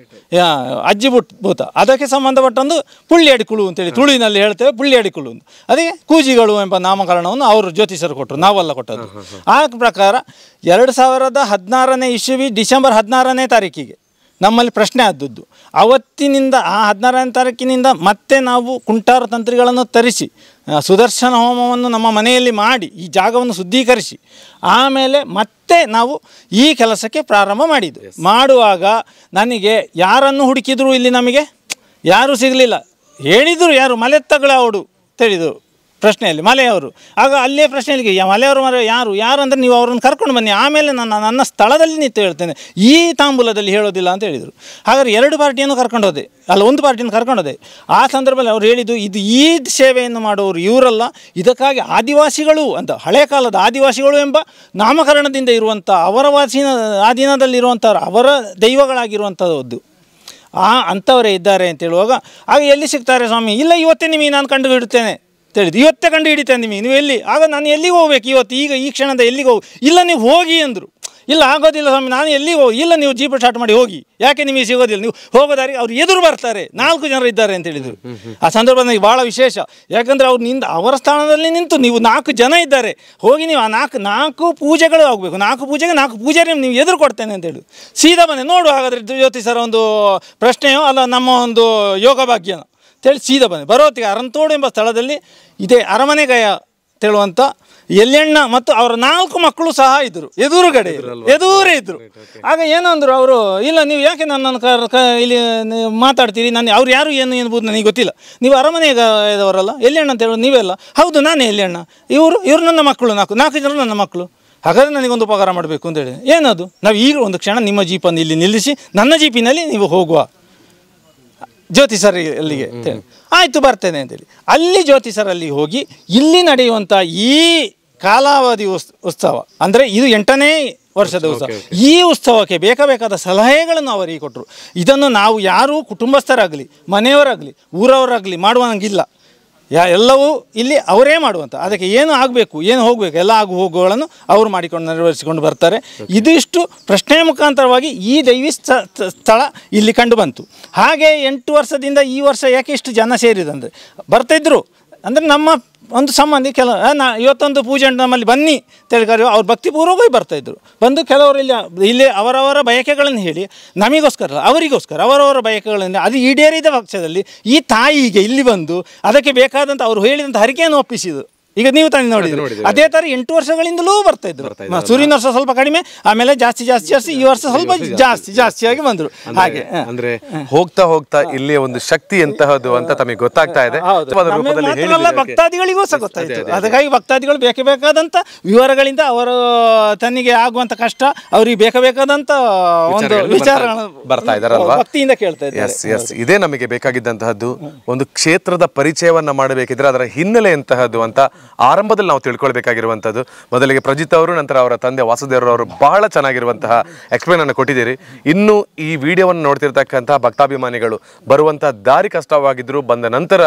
ಅಜ್ಜಿ ಬುಟ್ ಭೂತ ಅದಕ್ಕೆ ಸಂಬಂಧಪಟ್ಟೊಂದು ಪುಳ್ಳಿ ಅಡಿಕುಳು ಅಂತೇಳಿ ತುಳುವಿನಲ್ಲಿ ಹೇಳ್ತೇವೆ ಪುಳ್ಳಿ ಅಡಿಕುಳು ಅಂತ ಅದಕ್ಕೆ ಕೂಜಿಗಳು ಎಂಬ ನಾಮಕರಣವನ್ನು ಅವರು ಜ್ಯೋತಿಷರು ಕೊಟ್ಟರು ನಾವೆಲ್ಲ ಕೊಟ್ಟದ್ದು ಆ ಪ್ರಕಾರ ಎರಡು ಸಾವಿರದ ಹದಿನಾರನೇ ಇಸ್ವಿ ಡಿಸೆಂಬರ್ ಹದಿನಾರನೇ ತಾರೀಕಿಗೆ ನಮ್ಮಲ್ಲಿ ಪ್ರಶ್ನೆ ಆದದ್ದು ಅವತ್ತಿನಿಂದ ಆ ಹದಿನಾರನೇ ತಾರೀಕಿನಿಂದ ಮತ್ತೆ ನಾವು ಕುಂಟಾರ ತಂತ್ರಿಗಳನ್ನು ತರಿಸಿ ಸುದರ್ಶನ ಹೋಮವನ್ನು ನಮ್ಮ ಮನೆಯಲ್ಲಿ ಮಾಡಿ ಈ ಜಾಗವನ್ನು ಶುದ್ಧೀಕರಿಸಿ ಆಮೇಲೆ ಮತ್ತೆ ನಾವು ಈ ಕೆಲಸಕ್ಕೆ ಪ್ರಾರಂಭ ಮಾಡಿದ್ದು ಮಾಡುವಾಗ ನನಗೆ ಯಾರನ್ನು ಹುಡುಕಿದ್ರು ಇಲ್ಲಿ ನಮಗೆ ಯಾರೂ ಸಿಗಲಿಲ್ಲ ಹೇಳಿದರು ಯಾರು ಮಲೆ ಅವಡು ತಿಳಿದರು ಪ್ರಶ್ನೆಯಲ್ಲಿ ಮಲೆಯವರು ಆಗ ಅಲ್ಲೇ ಪ್ರಶ್ನೆಯಲ್ಲಿ ಮಲೆಯವರು ಮರ ಯಾರು ಯಾರು ಅಂದರೆ ನೀವು ಅವರನ್ನು ಕರ್ಕೊಂಡು ಬನ್ನಿ ಆಮೇಲೆ ನನ್ನ ನನ್ನ ಸ್ಥಳದಲ್ಲಿ ನಿಂತು ಹೇಳ್ತೇನೆ ಈ ತಾಂಬೂಲದಲ್ಲಿ ಹೇಳೋದಿಲ್ಲ ಅಂತ ಹೇಳಿದರು ಹಾಗಾದ್ರೆ ಎರಡು ಪಾರ್ಟಿಯನ್ನು ಕರ್ಕೊಂಡು ಹೋದೆ ಅಲ್ಲ ಒಂದು ಪಾರ್ಟಿಯನ್ನು ಕರ್ಕೊಂಡು ಹೋದೆ ಆ ಸಂದರ್ಭದಲ್ಲಿ ಅವರು ಹೇಳಿದ್ದು ಇದು ಈ ಸೇವೆಯನ್ನು ಮಾಡುವವರು ಇವರಲ್ಲ ಇದಕ್ಕಾಗಿ ಆದಿವಾಸಿಗಳು ಅಂತ ಹಳೆಯ ಕಾಲದ ಆದಿವಾಸಿಗಳು ಎಂಬ ನಾಮಕರಣದಿಂದ ಇರುವಂಥ ಅವರ ವಾಸಿನ ಆಧೀನದಲ್ಲಿರುವಂಥವ್ರು ಅವರ ದೈವಗಳಾಗಿರುವಂಥದ್ದು ಆ ಅಂಥವರೇ ಇದ್ದಾರೆ ಅಂತ ಹೇಳುವಾಗ ಆಗ ಎಲ್ಲಿ ಸಿಗ್ತಾರೆ ಸ್ವಾಮಿ ಇಲ್ಲ ಇವತ್ತೇ ನಿಮಗೆ ನಾನು ಕಂಡು ಹೇಳಿದ್ದು ಇವತ್ತೇ ಕಂಡು ಹಿಡಿತೇನೆ ನಿಮಗೆ ನೀವು ಎಲ್ಲಿ ಆಗ ನಾನು ಎಲ್ಲಿಗೆ ಹೋಗ್ಬೇಕು ಇವತ್ತು ಈಗ ಈ ಕ್ಷಣದ ಎಲ್ಲಿಗೆ ಹೋಗಿ ಇಲ್ಲ ನೀವು ಹೋಗಿ ಅಂದರು ಇಲ್ಲ ಆಗೋದಿಲ್ಲ ಸ್ವಾಮಿ ನಾನು ಎಲ್ಲಿಗೆ ಹೋಗಿ ಇಲ್ಲ ನೀವು ಜೀಪ್ ಸ್ಟಾರ್ಟ್ ಮಾಡಿ ಹೋಗಿ ಯಾಕೆ ನಿಮಗೆ ಸಿಗೋದಿಲ್ಲ ನೀವು ಹೋಗೋದಾರಿ ಅವ್ರು ಎದುರು ಬರ್ತಾರೆ ನಾಲ್ಕು ಜನರು ಇದ್ದಾರೆ ಅಂತ ಹೇಳಿದರು ಆ ಸಂದರ್ಭ ನನಗೆ ಭಾಳ ವಿಶೇಷ ಯಾಕಂದರೆ ಅವ್ರು ನಿಂದ ಅವರ ಸ್ಥಾನದಲ್ಲಿ ನಿಂತು ನೀವು ನಾಲ್ಕು ಜನ ಇದ್ದಾರೆ ಹೋಗಿ ನೀವು ಆ ನಾಲ್ಕು ನಾಲ್ಕು ಪೂಜೆಗಳು ಆಗಬೇಕು ನಾಲ್ಕು ಪೂಜೆಗೆ ನಾಲ್ಕು ಪೂಜೆ ನೀವು ಎದುರು ಕೊಡ್ತೇನೆ ಅಂತ ಹೇಳಿ ಸೀದಾ ಮನೆ ನೋಡು ಹಾಗಾದರೆ ಜ್ಯೋತಿ ಸರ್ ಒಂದು ಪ್ರಶ್ನೆಯೋ ಅಲ್ಲ ನಮ್ಮ ಒಂದು ಯೋಗ ಭಾಗ್ಯನ ಅಂತೇಳಿ ಸೀದಾ ಬಂದೆ ಬರೋತ್ತಿಗೆ ಅರಂತೋಡು ಎಂಬ ಸ್ಥಳದಲ್ಲಿ ಇದೇ ಅರಮನೆ ಗಯ ತೇಳುವಂಥ ಎಲ್ಲೆಣ್ಣ ಮತ್ತು ಅವರ ನಾಲ್ಕು ಮಕ್ಕಳು ಸಹ ಇದ್ದರು ಎದುರುಗಡೆ ಎದುರೇ ಇದ್ದರು ಆಗ ಏನೋ ಅವರು ಇಲ್ಲ ನೀವು ಯಾಕೆ ನನ್ನನ್ನು ಕ ಇಲ್ಲಿ ಮಾತಾಡ್ತೀರಿ ನಾನು ಅವ್ರು ಯಾರು ಏನು ಎಂಬುದು ನನಗೆ ಗೊತ್ತಿಲ್ಲ ನೀವು ಅರಮನೆ ಇದವರಲ್ಲ ಎಲ್ಲೆಣ್ಣ ಅಂತ ಹೇಳೋದು ನೀವೆಲ್ಲ ಹೌದು ನಾನೇ ಎಲ್ಲೆಣ್ಣ ಇವರು ಇವರು ನನ್ನ ಮಕ್ಕಳು ನಾಲ್ಕು ನಾಲ್ಕು ಜನರು ನನ್ನ ಮಕ್ಕಳು ಹಾಗಾದರೆ ನನಗೊಂದು ಉಪಕಾರ ಮಾಡಬೇಕು ಅಂತೇಳಿ ಏನದು ನಾವು ಈಗ ಒಂದು ಕ್ಷಣ ನಿಮ್ಮ ಜೀಪನ್ನು ಇಲ್ಲಿ ನಿಲ್ಲಿಸಿ ನನ್ನ ಜೀಪಿನಲ್ಲಿ ನೀವು ಹೋಗುವ ಜ್ಯೋತಿ ಅಲ್ಲಿಗೆ ಆಯ್ತು ಆಯಿತು ಬರ್ತೇನೆ ಅಂತೇಳಿ ಅಲ್ಲಿ ಜ್ಯೋತಿಷರಲ್ಲಿ ಅಲ್ಲಿ ಹೋಗಿ ಇಲ್ಲಿ ನಡೆಯುವಂಥ ಈ ಕಾಲಾವಧಿ ಉತ್ಸವ ಅಂದರೆ ಇದು ಎಂಟನೇ ವರ್ಷದ ಉತ್ಸವ ಈ ಉತ್ಸವಕ್ಕೆ ಬೇಕಬೇಕಾದ ಸಲಹೆಗಳನ್ನು ಅವರಿಗೆ ಕೊಟ್ಟರು ಇದನ್ನು ನಾವು ಯಾರೂ ಕುಟುಂಬಸ್ಥರಾಗಲಿ ಮನೆಯವರಾಗಲಿ ಊರವರಾಗಲಿ ಮಾಡುವಂಗಿಲ್ಲ ಯಾ ಎಲ್ಲವೂ ಇಲ್ಲಿ ಅವರೇ ಮಾಡುವಂಥ ಅದಕ್ಕೆ ಏನು ಆಗಬೇಕು ಏನು ಹೋಗಬೇಕು ಎಲ್ಲ ಆಗು ಹೋಗುಗಳನ್ನು ಅವರು ಮಾಡಿಕೊಂಡು ನೆರವೇರಿಸಿಕೊಂಡು ಬರ್ತಾರೆ ಇದಿಷ್ಟು ಪ್ರಶ್ನೆ ಮುಖಾಂತರವಾಗಿ ಈ ದೈವಿ ಸ್ಥಳ ಇಲ್ಲಿ ಕಂಡು ಬಂತು ಹಾಗೆ ಎಂಟು ವರ್ಷದಿಂದ ಈ ವರ್ಷ ಯಾಕೆ ಇಷ್ಟು ಜನ ಸೇರಿದಂದರೆ ಬರ್ತಿದ್ರು ಅಂದರೆ ನಮ್ಮ ಒಂದು ಸಂಬಂಧಿ ಕೆಲ ನಾ ಇವತ್ತೊಂದು ಪೂಜೆ ನಮ್ಮಲ್ಲಿ ಬನ್ನಿ ತಿಳ್ಕಾರಿ ಅವ್ರು ಭಕ್ತಿಪೂರ್ವಕವಾಗಿ ಬರ್ತಾಯಿದ್ರು ಬಂದು ಕೆಲವರು ಇಲ್ಲಿ ಇಲ್ಲಿ ಅವರವರ ಬಯಕೆಗಳನ್ನು ಹೇಳಿ ನಮಗೋಸ್ಕರ ಅವರಿಗೋಸ್ಕರ ಅವರವರ ಬಯಕೆಗಳನ್ನು ಅದು ಈಡೇರಿದ ಪಕ್ಷದಲ್ಲಿ ಈ ತಾಯಿಗೆ ಇಲ್ಲಿ ಬಂದು ಅದಕ್ಕೆ ಬೇಕಾದಂಥ ಅವರು ಹೇಳಿದಂಥ ಹರಿಕೆಯನ್ನು ಒಪ್ಪಿಸಿದರು ಈಗ ನೀವು ತಾನೇ ನೋಡಿದ್ರಿ ಅದೇ ತರ ಎಂಟು ವರ್ಷಗಳಿಂದಲೂ ಬರ್ತಾ ಇದ್ರು ಸೂರ್ಯನ ವರ್ಷ ಸ್ವಲ್ಪ ಕಡಿಮೆ ಆಮೇಲೆ ಜಾಸ್ತಿ ಜಾಸ್ತಿ ಜಾಸ್ತಿ ಈ ವರ್ಷ ಸ್ವಲ್ಪ ಜಾಸ್ತಿ ಜಾಸ್ತಿ ಆಗಿ ಬಂದ್ರು ಹಾಗೆ ಅಂದ್ರೆ ಹೋಗ್ತಾ ಹೋಗ್ತಾ ಇಲ್ಲಿ ಒಂದು ಶಕ್ತಿ ಎಂತಹದ್ದು ಅಂತ ತಮಗೆ ಗೊತ್ತಾಗ್ತಾ ಇದೆ ಭಕ್ತಾದಿಗಳಿಗೂ ಸಹ ಗೊತ್ತಾಯ್ತು ಅದಕ್ಕಾಗಿ ಭಕ್ತಾದಿಗಳು ಬೇಕೇ ಬೇಕಾದಂತ ವಿವರಗಳಿಂದ ಅವರು ತನ್ನಿಗೆ ಆಗುವಂತ ಕಷ್ಟ ಅವ್ರಿಗೆ ಅವರಿಗೆ ಬೇಕಾದಂತ ಒಂದು ವಿಚಾರ ಬರ್ತಾ ಇದಾರಲ್ವಾ ಭಕ್ತಿಯಿಂದ ಕೇಳ್ತಾ ಇದ್ದಾರೆ ಇದೇ ನಮಗೆ ಬೇಕಾಗಿದ್ದಂತಹದ್ದು ಒಂದು ಕ್ಷೇತ್ರದ ಪರಿಚಯವನ್ನ ಮಾಡಬೇಕಿದ್ರೆ ಅದರ ಹಿನ್ನೆಲೆ ಎಂತಹದ್ದು ಅಂತ ಆರಂಭದಲ್ಲಿ ನಾವು ತಿಳ್ಕೊಳ್ಬೇಕಾಗಿರುವಂಥದ್ದು ಮೊದಲಿಗೆ ಪ್ರಜಿತ್ ಅವರು ನಂತರ ಅವರ ತಂದೆ ವಾಸುದೇವರವರು ಬಹಳ ಚೆನ್ನಾಗಿರುವಂತಹ ಅನ್ನು ಕೊಟ್ಟಿದ್ದೀರಿ ಇನ್ನು ಈ ವಿಡಿಯೋವನ್ನು ನೋಡ್ತಿರ್ತಕ್ಕಂತಹ ಭಕ್ತಾಭಿಮಾನಿಗಳು ಬರುವಂತಹ ದಾರಿ ಕಷ್ಟವಾಗಿದ್ರು ಬಂದ ನಂತರ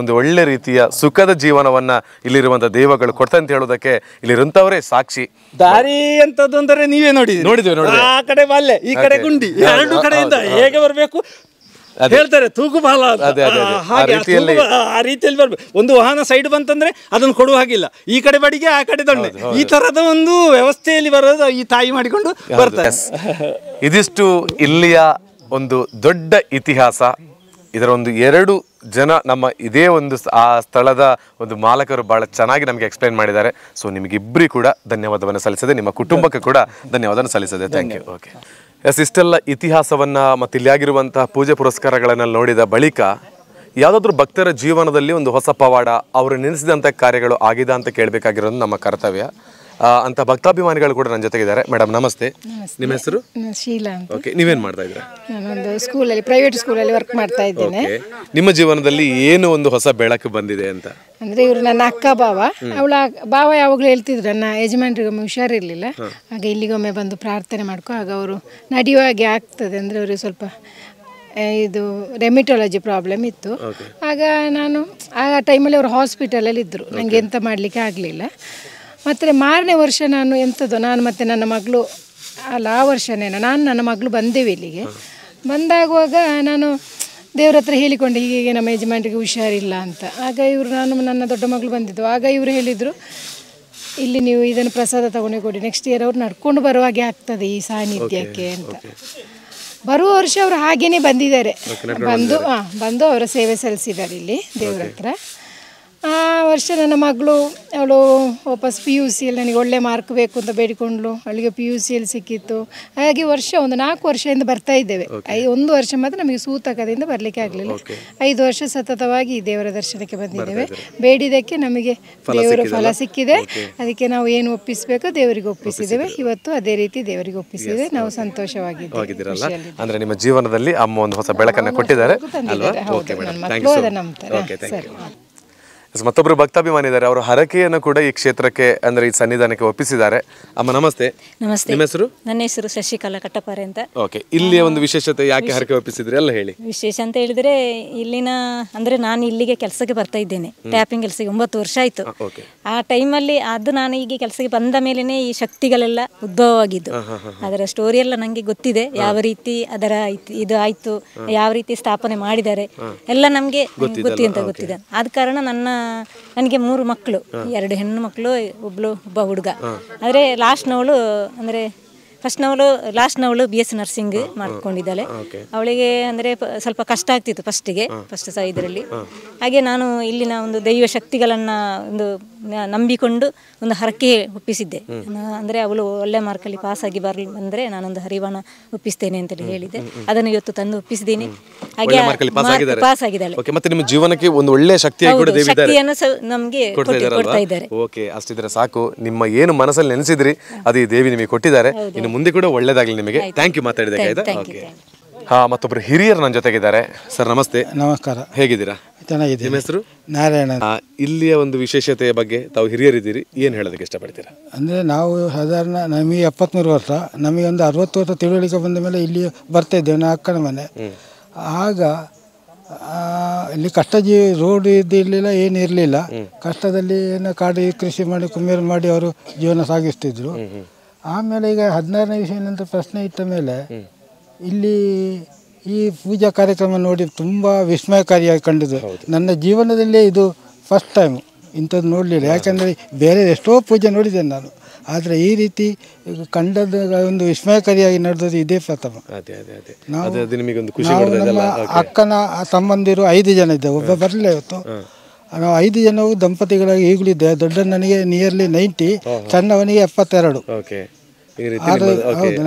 ಒಂದು ಒಳ್ಳೆ ರೀತಿಯ ಸುಖದ ಜೀವನವನ್ನ ಇಲ್ಲಿರುವಂತಹ ದೇವಗಳು ಕೊಡ್ತಾ ಅಂತ ಹೇಳೋದಕ್ಕೆ ಇಲ್ಲಿರುವಂಥವರೇ ಸಾಕ್ಷಿ ದಾರಿ ಅಂತದ್ದು ಅಂದರೆ ನೀವೇ ನೋಡಿ ನೋಡಿದ್ವಿ ನೋಡಿ ಆ ಕಡೆ ಬಾಲ್ಯ ಈ ಕಡೆ ಗುಂಡಿ ಎರಡು ಕಡೆಯಿಂದ ಹೇಗೆ ಬರಬೇಕು ಹೇಳ್ತಾರೆ ತೂಕು ಬಹಳ ಆ ರೀತಿಯಲ್ಲಿ ಬರ್ಬೇಕು ಒಂದು ವಾಹನ ಸೈಡ್ ಬಂತಂದ್ರೆ ಅದನ್ನ ಕೊಡುವ ಹಾಗಿಲ್ಲ ಈ ಕಡೆ ಬಡಿಗೆ ಆ ಕಡೆ ದೊಣ್ಣೆ ಈ ತರದ ಒಂದು ವ್ಯವಸ್ಥೆಯಲ್ಲಿ ಬರೋದು ಈ ತಾಯಿ ಮಾಡಿಕೊಂಡು ಬರ್ತಾರೆ ಇದಿಷ್ಟು ಇಲ್ಲಿಯ ಒಂದು ದೊಡ್ಡ ಇತಿಹಾಸ ಇದರ ಒಂದು ಎರಡು ಜನ ನಮ್ಮ ಇದೇ ಒಂದು ಆ ಸ್ಥಳದ ಒಂದು ಮಾಲಕರು ಬಹಳ ಚೆನ್ನಾಗಿ ನಮಗೆ ಎಕ್ಸ್ಪ್ಲೈನ್ ಮಾಡಿದ್ದಾರೆ ಸೊ ನಿಮಗಿಬ್ಬರಿಗೂ ಕೂಡ ಧನ್ಯವಾದವನ್ನು ಸಲ್ಲಿಸದೆ ನಿಮ್ಮ ಕುಟುಂಬಕ್ಕೆ ಕೂಡ ಧನ್ಯವಾದವನ್ನು ಸಲ್ಲಿಸದೆ ಥ್ಯಾಂಕ್ ಯು ಓಕೆ ಎಸ್ ಇಷ್ಟೆಲ್ಲ ಇತಿಹಾಸವನ್ನು ಮತ್ತು ಇಲ್ಲಿಯಾಗಿರುವಂತಹ ಪೂಜೆ ಪುರಸ್ಕಾರಗಳನ್ನು ನೋಡಿದ ಬಳಿಕ ಯಾವುದಾದ್ರೂ ಭಕ್ತರ ಜೀವನದಲ್ಲಿ ಒಂದು ಹೊಸ ಪವಾಡ ಅವರು ನೆನೆಸಿದಂಥ ಕಾರ್ಯಗಳು ಆಗಿದೆ ಅಂತ ಕೇಳಬೇಕಾಗಿರೋದು ನಮ್ಮ ಕರ್ತವ್ಯ ಅಂತ ಭಕ್ತಾಭಿಮಾನಿಗಳು ಕೂಡ ನನ್ನ ಜೊತೆಗಿದ್ದಾರೆ ಮೇಡಮ್ ನಮಸ್ತೆ ನಿಮ್ಮ ಹೆಸರು ಶೀಲಾ ಓಕೆ ನೀವೇನು ಮಾಡ್ತಾ ಇದ್ದೀರಾ ನಾನೊಂದು ಸ್ಕೂಲಲ್ಲಿ ಪ್ರೈವೇಟ್ ಸ್ಕೂಲಲ್ಲಿ ವರ್ಕ್ ಮಾಡ್ತಾ ಇದ್ದೇನೆ ನಿಮ್ಮ ಜೀವನದಲ್ಲಿ ಏನು ಒಂದು ಹೊಸ ಬೆಳಕು ಬಂದಿದೆ ಅಂತ ಅಂದ್ರೆ ಇವರು ನನ್ನ ಅಕ್ಕ ಬಾವ ಅವಳ ಬಾವ ಯಾವಾಗಲೂ ಹೇಳ್ತಿದ್ರು ನನ್ನ ಯಜಮಾನ್ರಿಗೊಮ್ಮೆ ಹುಷಾರಿರಲಿಲ್ಲ ಹಾಗೆ ಇಲ್ಲಿಗೊಮ್ಮೆ ಬಂದು ಪ್ರಾರ್ಥನೆ ಮಾಡ್ಕೊ ಆಗ ಅವರು ನಡೆಯುವ ಆಗ್ತದೆ ಅಂದರೆ ಅವರು ಸ್ವಲ್ಪ ಇದು ರೆಮಿಟಾಲಜಿ ಪ್ರಾಬ್ಲಮ್ ಇತ್ತು ಆಗ ನಾನು ಆ ಟೈಮಲ್ಲಿ ಅವರು ಹಾಸ್ಪಿಟಲಲ್ಲಿ ಇದ್ದರು ನನಗೆ ಎಂತ ಮಾಡಲಿಕ್ಕೆ ಆಗಲಿಲ್ಲ ಮತ್ತು ಮಾರನೇ ವರ್ಷ ನಾನು ಎಂಥದ್ದು ನಾನು ಮತ್ತು ನನ್ನ ಮಗಳು ಅಲ್ಲ ಆ ವರ್ಷನೇನೋ ನಾನು ನನ್ನ ಮಗಳು ಬಂದೆವು ಇಲ್ಲಿಗೆ ಬಂದಾಗುವಾಗ ನಾನು ದೇವ್ರ ಹತ್ರ ಹೇಳಿಕೊಂಡೆ ಹೀಗೆ ನಮ್ಮ ಯಜಮಾನ್ರಿಗೆ ಹುಷಾರಿಲ್ಲ ಅಂತ ಆಗ ಇವರು ನಾನು ನನ್ನ ದೊಡ್ಡ ಮಗಳು ಬಂದಿದ್ದು ಆಗ ಇವರು ಹೇಳಿದರು ಇಲ್ಲಿ ನೀವು ಇದನ್ನು ಪ್ರಸಾದ ತಗೊಂಡು ಕೊಡಿ ನೆಕ್ಸ್ಟ್ ಇಯರ್ ಅವ್ರು ನಡ್ಕೊಂಡು ಬರುವಾಗೆ ಆಗ್ತದೆ ಈ ಸಾನ್ನಿಧ್ಯಕ್ಕೆ ಅಂತ ಬರುವ ವರ್ಷ ಅವರು ಹಾಗೇನೆ ಬಂದಿದ್ದಾರೆ ಬಂದು ಹಾಂ ಬಂದು ಅವರ ಸೇವೆ ಸಲ್ಲಿಸಿದ್ದಾರೆ ಇಲ್ಲಿ ದೇವ್ರ ಹತ್ರ ಆ ವರ್ಷ ನನ್ನ ಮಗಳು ಅವಳು ವಾಪಸ್ ಪಿ ಯು ಸಿಯಲ್ಲಿ ನನಗೆ ಒಳ್ಳೆ ಮಾರ್ಕ್ ಬೇಕು ಅಂತ ಬೇಡಿಕೊಂಡ್ಲು ಅವಳಿಗೆ ಪಿ ಯು ಸಿಯಲ್ಲಿ ಸಿಕ್ಕಿತ್ತು ಹಾಗಾಗಿ ವರ್ಷ ಒಂದು ನಾಲ್ಕು ವರ್ಷದಿಂದ ಬರ್ತಾ ಇದ್ದೇವೆ ಐದು ಒಂದು ವರ್ಷ ಮಾತ್ರ ನಮಗೆ ಸೂತಕದಿಂದ ಬರಲಿಕ್ಕೆ ಆಗಲಿಲ್ಲ ಐದು ವರ್ಷ ಸತತವಾಗಿ ದೇವರ ದರ್ಶನಕ್ಕೆ ಬಂದಿದ್ದೇವೆ ಬೇಡಿದ್ದಕ್ಕೆ ನಮಗೆ ದೇವರ ಫಲ ಸಿಕ್ಕಿದೆ ಅದಕ್ಕೆ ನಾವು ಏನು ಒಪ್ಪಿಸಬೇಕು ದೇವರಿಗೆ ಒಪ್ಪಿಸಿದ್ದೇವೆ ಇವತ್ತು ಅದೇ ರೀತಿ ದೇವರಿಗೆ ಒಪ್ಪಿಸಿದ್ದೇವೆ ನಾವು ಸಂತೋಷವಾಗಿದ್ದೀವಿ ನಿಮ್ಮ ಜೀವನದಲ್ಲಿ ಅಮ್ಮ ಒಂದು ಹೊಸ ಬೆಳಕನ್ನು ಕೊಟ್ಟಿದ್ದಾರೆ ಮತ್ತೊಬ್ಬರು ಭಕ್ತಾಭಿಮಾನಿ ಇದ್ದಾರೆ ಅವರು ಹರಕೆಯನ್ನು ಕೂಡ ಈ ಕ್ಷೇತ್ರಕ್ಕೆ ಅಂದ್ರೆ ಈ ಸನ್ನಿಧಾನಕ್ಕೆ ಒಪ್ಪಿಸಿದ್ದಾರೆ ಅಮ್ಮ ನಮಸ್ತೆ ನಮಸ್ತೆ ನಿಮ್ಮ ಹೆಸರು ನನ್ನ ಹೆಸರು ಶಶಿಕಲಾ ಕಟ್ಟಪಾರೆ ಅಂತ ಓಕೆ ಇಲ್ಲಿಯ ಒಂದು ವಿಶೇಷತೆ ಯಾಕೆ ಹರಕೆ ಒಪ್ಪಿಸಿದ್ರೆ ಎಲ್ಲ ಹೇಳಿ ವಿಶೇಷ ಅಂತ ಹೇಳಿದ್ರೆ ಇಲ್ಲಿನ ಅಂದ್ರೆ ನಾನು ಇಲ್ಲಿಗೆ ಕೆಲಸಕ್ಕೆ ಬರ್ತಾ ಇದ್ದೇನೆ ಟ್ಯಾಪಿಂಗ್ ಕೆಲಸಕ್ಕೆ ಒಂಬತ್ತು ವರ್ಷ ಆಯ್ತು ಆ ಟೈಮ್ ಅಲ್ಲಿ ಅದು ನಾನು ಈಗ ಕೆಲಸಕ್ಕೆ ಬಂದ ಮೇಲೆನೆ ಈ ಶಕ್ತಿಗಳೆಲ್ಲ ಉದ್ಭವವಾಗಿದ್ದು ಅದರ ಸ್ಟೋರಿ ಎಲ್ಲ ನಂಗೆ ಗೊತ್ತಿದೆ ಯಾವ ರೀತಿ ಅದರ ಇದು ಆಯ್ತು ಯಾವ ರೀತಿ ಸ್ಥಾಪನೆ ಮಾಡಿದ್ದಾರೆ ಎಲ್ಲ ನಮಗೆ ಗೊತ್ತಿ ಅಂತ ಗೊತ್ತಿದೆ ಆದ ಕಾರಣ ನನ್ನ ನನಗೆ ಮೂರು ಮಕ್ಕಳು ಎರಡು ಹೆಣ್ಣು ಮಕ್ಕಳು ಒಬ್ಬಳು ಒಬ್ಬ ಹುಡುಗ ಆದರೆ ಲಾಸ್ಟ್ನವಳು ಅಂದರೆ ಫಸ್ಟ್ನವಳು ಲಾಸ್ಟ್ನವಳು ಬಿ ಎಸ್ ನರ್ಸಿಂಗ್ ಮಾಡ್ಕೊಂಡಿದ್ದಾಳೆ ಅವಳಿಗೆ ಅಂದ್ರೆ ಸ್ವಲ್ಪ ಕಷ್ಟ ಆಗ್ತಿತ್ತು ಫಸ್ಟಿಗೆ ಫಸ್ಟ್ ಸಹ ಇದರಲ್ಲಿ ಹಾಗೆ ನಾನು ಇಲ್ಲಿನ ಒಂದು ದೈವ ಶಕ್ತಿಗಳನ್ನ ಒಂದು ನಂಬಿಕೊಂಡು ಒಂದು ಹರಕೆ ಒಪ್ಪಿಸಿದ್ದೆ ಅಂದ್ರೆ ಅವಳು ಒಳ್ಳೆ ಮಾರ್ಕಲ್ಲಿ ಪಾಸಾಗಿ ಬರಲಿ ಬಂದರೆ ನಾನೊಂದು ಹರಿವಾಣ ಒಪ್ಪಿಸ್ತೇನೆ ಅಂತ ಹೇಳಿದೆ ಅದನ್ನು ಇವತ್ತು ತಂದು ಒಪ್ಪಿಸಿದ್ದೀನಿ ಹಾಗೆ ಪಾಸ್ ಆಗಿದ್ದಾಳೆ ಮತ್ತೆ ನಿಮ್ಮ ಜೀವನಕ್ಕೆ ಒಂದು ಒಳ್ಳೆ ಶಕ್ತಿಯನ್ನು ನಮಗೆ ಕೊಡ್ತಾ ಇದ್ದಾರೆ ಓಕೆ ಅಷ್ಟಿದ್ರೆ ಸಾಕು ನಿಮ್ಮ ಏನು ಮನಸ್ಸಲ್ಲಿ ನೆನೆಸಿದ್ರಿ ಅದು ದೇವಿ ನಿಮಗೆ ಕೊಟ್ಟಿದ್ದಾರೆ ಮುಂದೆ ಕೂಡ ಒಳ್ಳೇದಾಗಲಿ ನಿಮಗೆ ಥ್ಯಾಂಕ್ ಯು ಮಾತಾಡಿದಾಗ ಆಯ್ತಾ ಓಕೆ ಹಾಂ ಮತ್ತೊಬ್ಬರು ಹಿರಿಯರು ನನ್ನ ಜೊತೆಗಿದ್ದಾರೆ ಸರ್ ನಮಸ್ತೆ ನಮಸ್ಕಾರ ಹೇಗಿದ್ದೀರಾ ಚೆನ್ನಾಗಿದೆ ನಿಮ್ಮ ಹೆಸರು ನಾರಾಯಣ ಇಲ್ಲಿಯ ಒಂದು ವಿಶೇಷತೆಯ ಬಗ್ಗೆ ತಾವು ಹಿರಿಯರಿದ್ದೀರಿ ಏನು ಹೇಳೋದಕ್ಕೆ ಇಷ್ಟಪಡ್ತೀರಾ ಅಂದರೆ ನಾವು ಸಾಧಾರಣ ನಮಗೆ ಎಪ್ಪತ್ತ್ಮೂರು ವರ್ಷ ನಮಗೆ ಒಂದು ಅರವತ್ತು ವರ್ಷ ತಿಳುವಳಿಕೆ ಬಂದ ಮೇಲೆ ಇಲ್ಲಿ ಬರ್ತಾ ಇದ್ದೇವೆ ನಾ ಅಕ್ಕನ ಮನೆ ಆಗ ಇಲ್ಲಿ ಕಷ್ಟ ಜೀ ರೋಡ್ ಇದ್ದಿರಲಿಲ್ಲ ಏನು ಇರಲಿಲ್ಲ ಕಷ್ಟದಲ್ಲಿ ಏನು ಕಾಡಿ ಕೃಷಿ ಮಾಡಿ ಕುಮ್ಮೇರು ಮಾಡಿ ಅವರು ಜೀವನ ಸಾಗಿಸ್ತಿದ್ರು ಆಮೇಲೆ ಈಗ ಹದಿನಾರನೇ ವಿಷಯ ಏನಂತ ಪ್ರಶ್ನೆ ಇಟ್ಟ ಮೇಲೆ ಇಲ್ಲಿ ಈ ಪೂಜಾ ಕಾರ್ಯಕ್ರಮ ನೋಡಿ ತುಂಬ ವಿಸ್ಮಯಕಾರಿಯಾಗಿ ಕಂಡಿದೆ ನನ್ನ ಜೀವನದಲ್ಲೇ ಇದು ಫಸ್ಟ್ ಟೈಮ್ ಇಂಥದ್ದು ನೋಡಲಿಲ್ಲ ಯಾಕಂದರೆ ಬೇರೆ ಎಷ್ಟೋ ಪೂಜೆ ನೋಡಿದ್ದೇನೆ ನಾನು ಆದರೆ ಈ ರೀತಿ ಕಂಡದ ಒಂದು ವಿಸ್ಮಯಕಾರಿಯಾಗಿ ನಡೆದದ್ದು ಇದೇ ಪ್ರಥಮ ನಾವು ಅಕ್ಕನ ಸಂಬಂಧಿರು ಐದು ಜನ ಇದ್ದೇವೆ ಒಬ್ಬ ಬರಲಿಲ್ಲ ಇವತ್ತು ನಾವು ಐದು ಜನವು ದಂಪತಿಗಳಾಗಿ ಈಗಲಿದ್ದೆ ನನಗೆ ನಿಯರ್ಲಿ ನೈಂಟಿ ಸಣ್ಣವನಿಗೆ ಎಪ್ಪತ್ತೆರಡು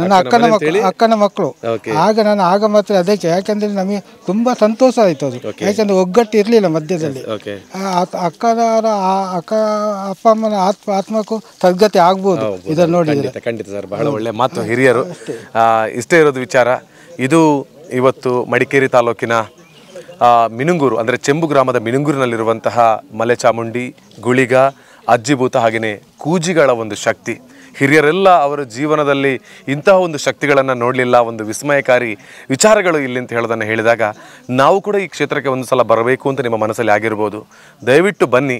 ನನ್ನ ಅಕ್ಕನ ಮಕ್ಕಳು ಅಕ್ಕನ ಮಕ್ಕಳು ಆಗ ನಾನು ಆಗ ಮಾತ್ರ ಅದಕ್ಕೆ ಯಾಕಂದ್ರೆ ನಮಗೆ ತುಂಬಾ ಸಂತೋಷ ಆಯ್ತು ಅದು ಯಾಕಂದ್ರೆ ಒಗ್ಗಟ್ಟು ಇರ್ಲಿಲ್ಲ ಮಧ್ಯದಲ್ಲಿ ಅಕ್ಕನವರ ಅಕ್ಕ ಅಪ್ಪ ಅಮ್ಮನ ಆತ್ಮ ಆತ್ಮಕ್ಕೂ ಸದ್ಗತಿ ಆಗ್ಬೋದು ಇದನ್ನು ನೋಡಿ ಖಂಡಿತ ಸರ್ ಬಹಳ ಒಳ್ಳೆ ಮಾತು ಹಿರಿಯರು ಇಷ್ಟೇ ಇರೋದು ವಿಚಾರ ಇದು ಇವತ್ತು ಮಡಿಕೇರಿ ತಾಲೂಕಿನ ಮಿನುಂಗೂರು ಅಂದರೆ ಚೆಂಬು ಗ್ರಾಮದ ಮಿನುಂಗೂರಿನಲ್ಲಿರುವಂತಹ ಮಲೆ ಚಾಮುಂಡಿ ಗುಳಿಗ ಅಜ್ಜಿಭೂತ ಹಾಗೆಯೇ ಕೂಜಿಗಳ ಒಂದು ಶಕ್ತಿ ಹಿರಿಯರೆಲ್ಲ ಅವರ ಜೀವನದಲ್ಲಿ ಇಂತಹ ಒಂದು ಶಕ್ತಿಗಳನ್ನು ನೋಡಲಿಲ್ಲ ಒಂದು ವಿಸ್ಮಯಕಾರಿ ವಿಚಾರಗಳು ಇಲ್ಲಿ ಅಂತ ಹೇಳೋದನ್ನು ಹೇಳಿದಾಗ ನಾವು ಕೂಡ ಈ ಕ್ಷೇತ್ರಕ್ಕೆ ಒಂದು ಸಲ ಬರಬೇಕು ಅಂತ ನಿಮ್ಮ ಮನಸ್ಸಲ್ಲಿ ಆಗಿರ್ಬೋದು ದಯವಿಟ್ಟು ಬನ್ನಿ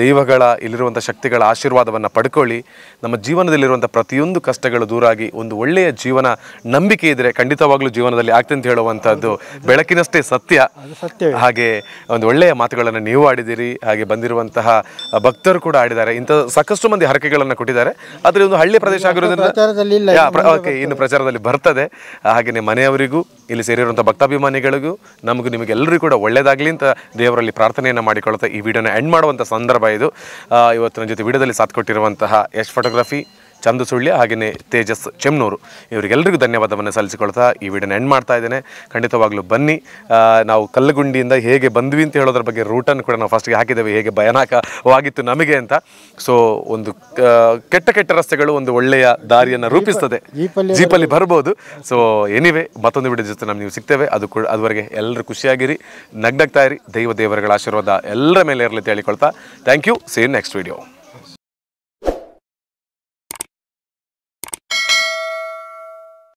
ದೈವಗಳ ಇಲ್ಲಿರುವಂಥ ಶಕ್ತಿಗಳ ಆಶೀರ್ವಾದವನ್ನು ಪಡ್ಕೊಳ್ಳಿ ನಮ್ಮ ಜೀವನದಲ್ಲಿರುವಂಥ ಪ್ರತಿಯೊಂದು ಕಷ್ಟಗಳು ದೂರಾಗಿ ಒಂದು ಒಳ್ಳೆಯ ಜೀವನ ನಂಬಿಕೆ ಇದ್ದರೆ ಖಂಡಿತವಾಗಲೂ ಜೀವನದಲ್ಲಿ ಅಂತ ಹೇಳುವಂಥದ್ದು ಬೆಳಕಿನಷ್ಟೇ ಸತ್ಯ ಹಾಗೆ ಒಂದು ಒಳ್ಳೆಯ ಮಾತುಗಳನ್ನು ನೀವು ಆಡಿದಿರಿ ಹಾಗೆ ಬಂದಿರುವಂತಹ ಭಕ್ತರು ಕೂಡ ಆಡಿದ್ದಾರೆ ಇಂಥ ಸಾಕಷ್ಟು ಮಂದಿ ಹರಕೆಗಳನ್ನು ಕೊಟ್ಟಿದ್ದಾರೆ ಆದರೆ ಒಂದು ಹಳ್ಳಿ ಪ್ರದೇಶ ಆಗಿರೋದ್ರಿಂದ ಓಕೆ ಇನ್ನು ಪ್ರಚಾರದಲ್ಲಿ ಬರ್ತದೆ ನಿಮ್ಮ ಮನೆಯವರಿಗೂ ಇಲ್ಲಿ ಸೇರಿರುವಂಥ ಭಕ್ತಾಭಿಮಾನಿಗಳಿಗೂ ನಮಗೂ ನಿಮಗೆಲ್ಲರಿಗೂ ಕೂಡ ಒಳ್ಳೆಯದಾಗಲಿ ಅಂತ ದೇವರಲ್ಲಿ ಪ್ರಾರ್ಥನೆಯನ್ನು ಮಾಡಿಕೊಳ್ಳುತ್ತಾ ಈ ವಿಡಿಯೋನ ಎಂಡ್ ಮಾಡುವಂಥ ಸಂದರ್ಭ ಇದು ನನ್ನ ಜೊತೆ ವಿಡಿಯೋದಲ್ಲಿ ಸಾಥ್ ಕೊಟ್ಟಿರುವಂತಹ ಯಶ್ ಫೋಟೋಗ್ರಫಿ ಚಂದಸುಳ್ಳಿ ಹಾಗೆಯೇ ತೇಜಸ್ ಚೆಮ್ನೂರು ಇವರಿಗೆಲ್ಲರಿಗೂ ಧನ್ಯವಾದವನ್ನು ಸಲ್ಲಿಸಿಕೊಳ್ತಾ ಈ ವಿಡಿಯೋನ ಎಂಡ್ ಮಾಡ್ತಾ ಇದ್ದೇನೆ ಖಂಡಿತವಾಗ್ಲೂ ಬನ್ನಿ ನಾವು ಕಲ್ಲುಗುಂಡಿಯಿಂದ ಹೇಗೆ ಬಂದ್ವಿ ಅಂತ ಹೇಳೋದ್ರ ಬಗ್ಗೆ ರೂಟನ್ನು ಕೂಡ ನಾವು ಫಸ್ಟ್ಗೆ ಹಾಕಿದ್ದೇವೆ ಹೇಗೆ ಭಯಾನಕವಾಗಿತ್ತು ನಮಗೆ ಅಂತ ಸೊ ಒಂದು ಕೆಟ್ಟ ಕೆಟ್ಟ ರಸ್ತೆಗಳು ಒಂದು ಒಳ್ಳೆಯ ದಾರಿಯನ್ನು ರೂಪಿಸ್ತದೆ ಜೀಪಲ್ಲಿ ಬರ್ಬೋದು ಸೊ ಎನಿವೆ ಮತ್ತೊಂದು ವಿಡಿಯೋ ಜೊತೆ ನಾವು ನೀವು ಸಿಗ್ತೇವೆ ಅದು ಕೂಡ ಅದುವರೆಗೆ ಎಲ್ಲರೂ ಖುಷಿಯಾಗಿರಿ ನಗ್ನಗ್ತಾ ಇರಿ ದೈವ ದೇವರುಗಳ ಆಶೀರ್ವಾದ ಎಲ್ಲರ ಮೇಲೆ ಇರಲಿ ಅಂತ ಹೇಳಿಕೊಳ್ತಾ thank you see next video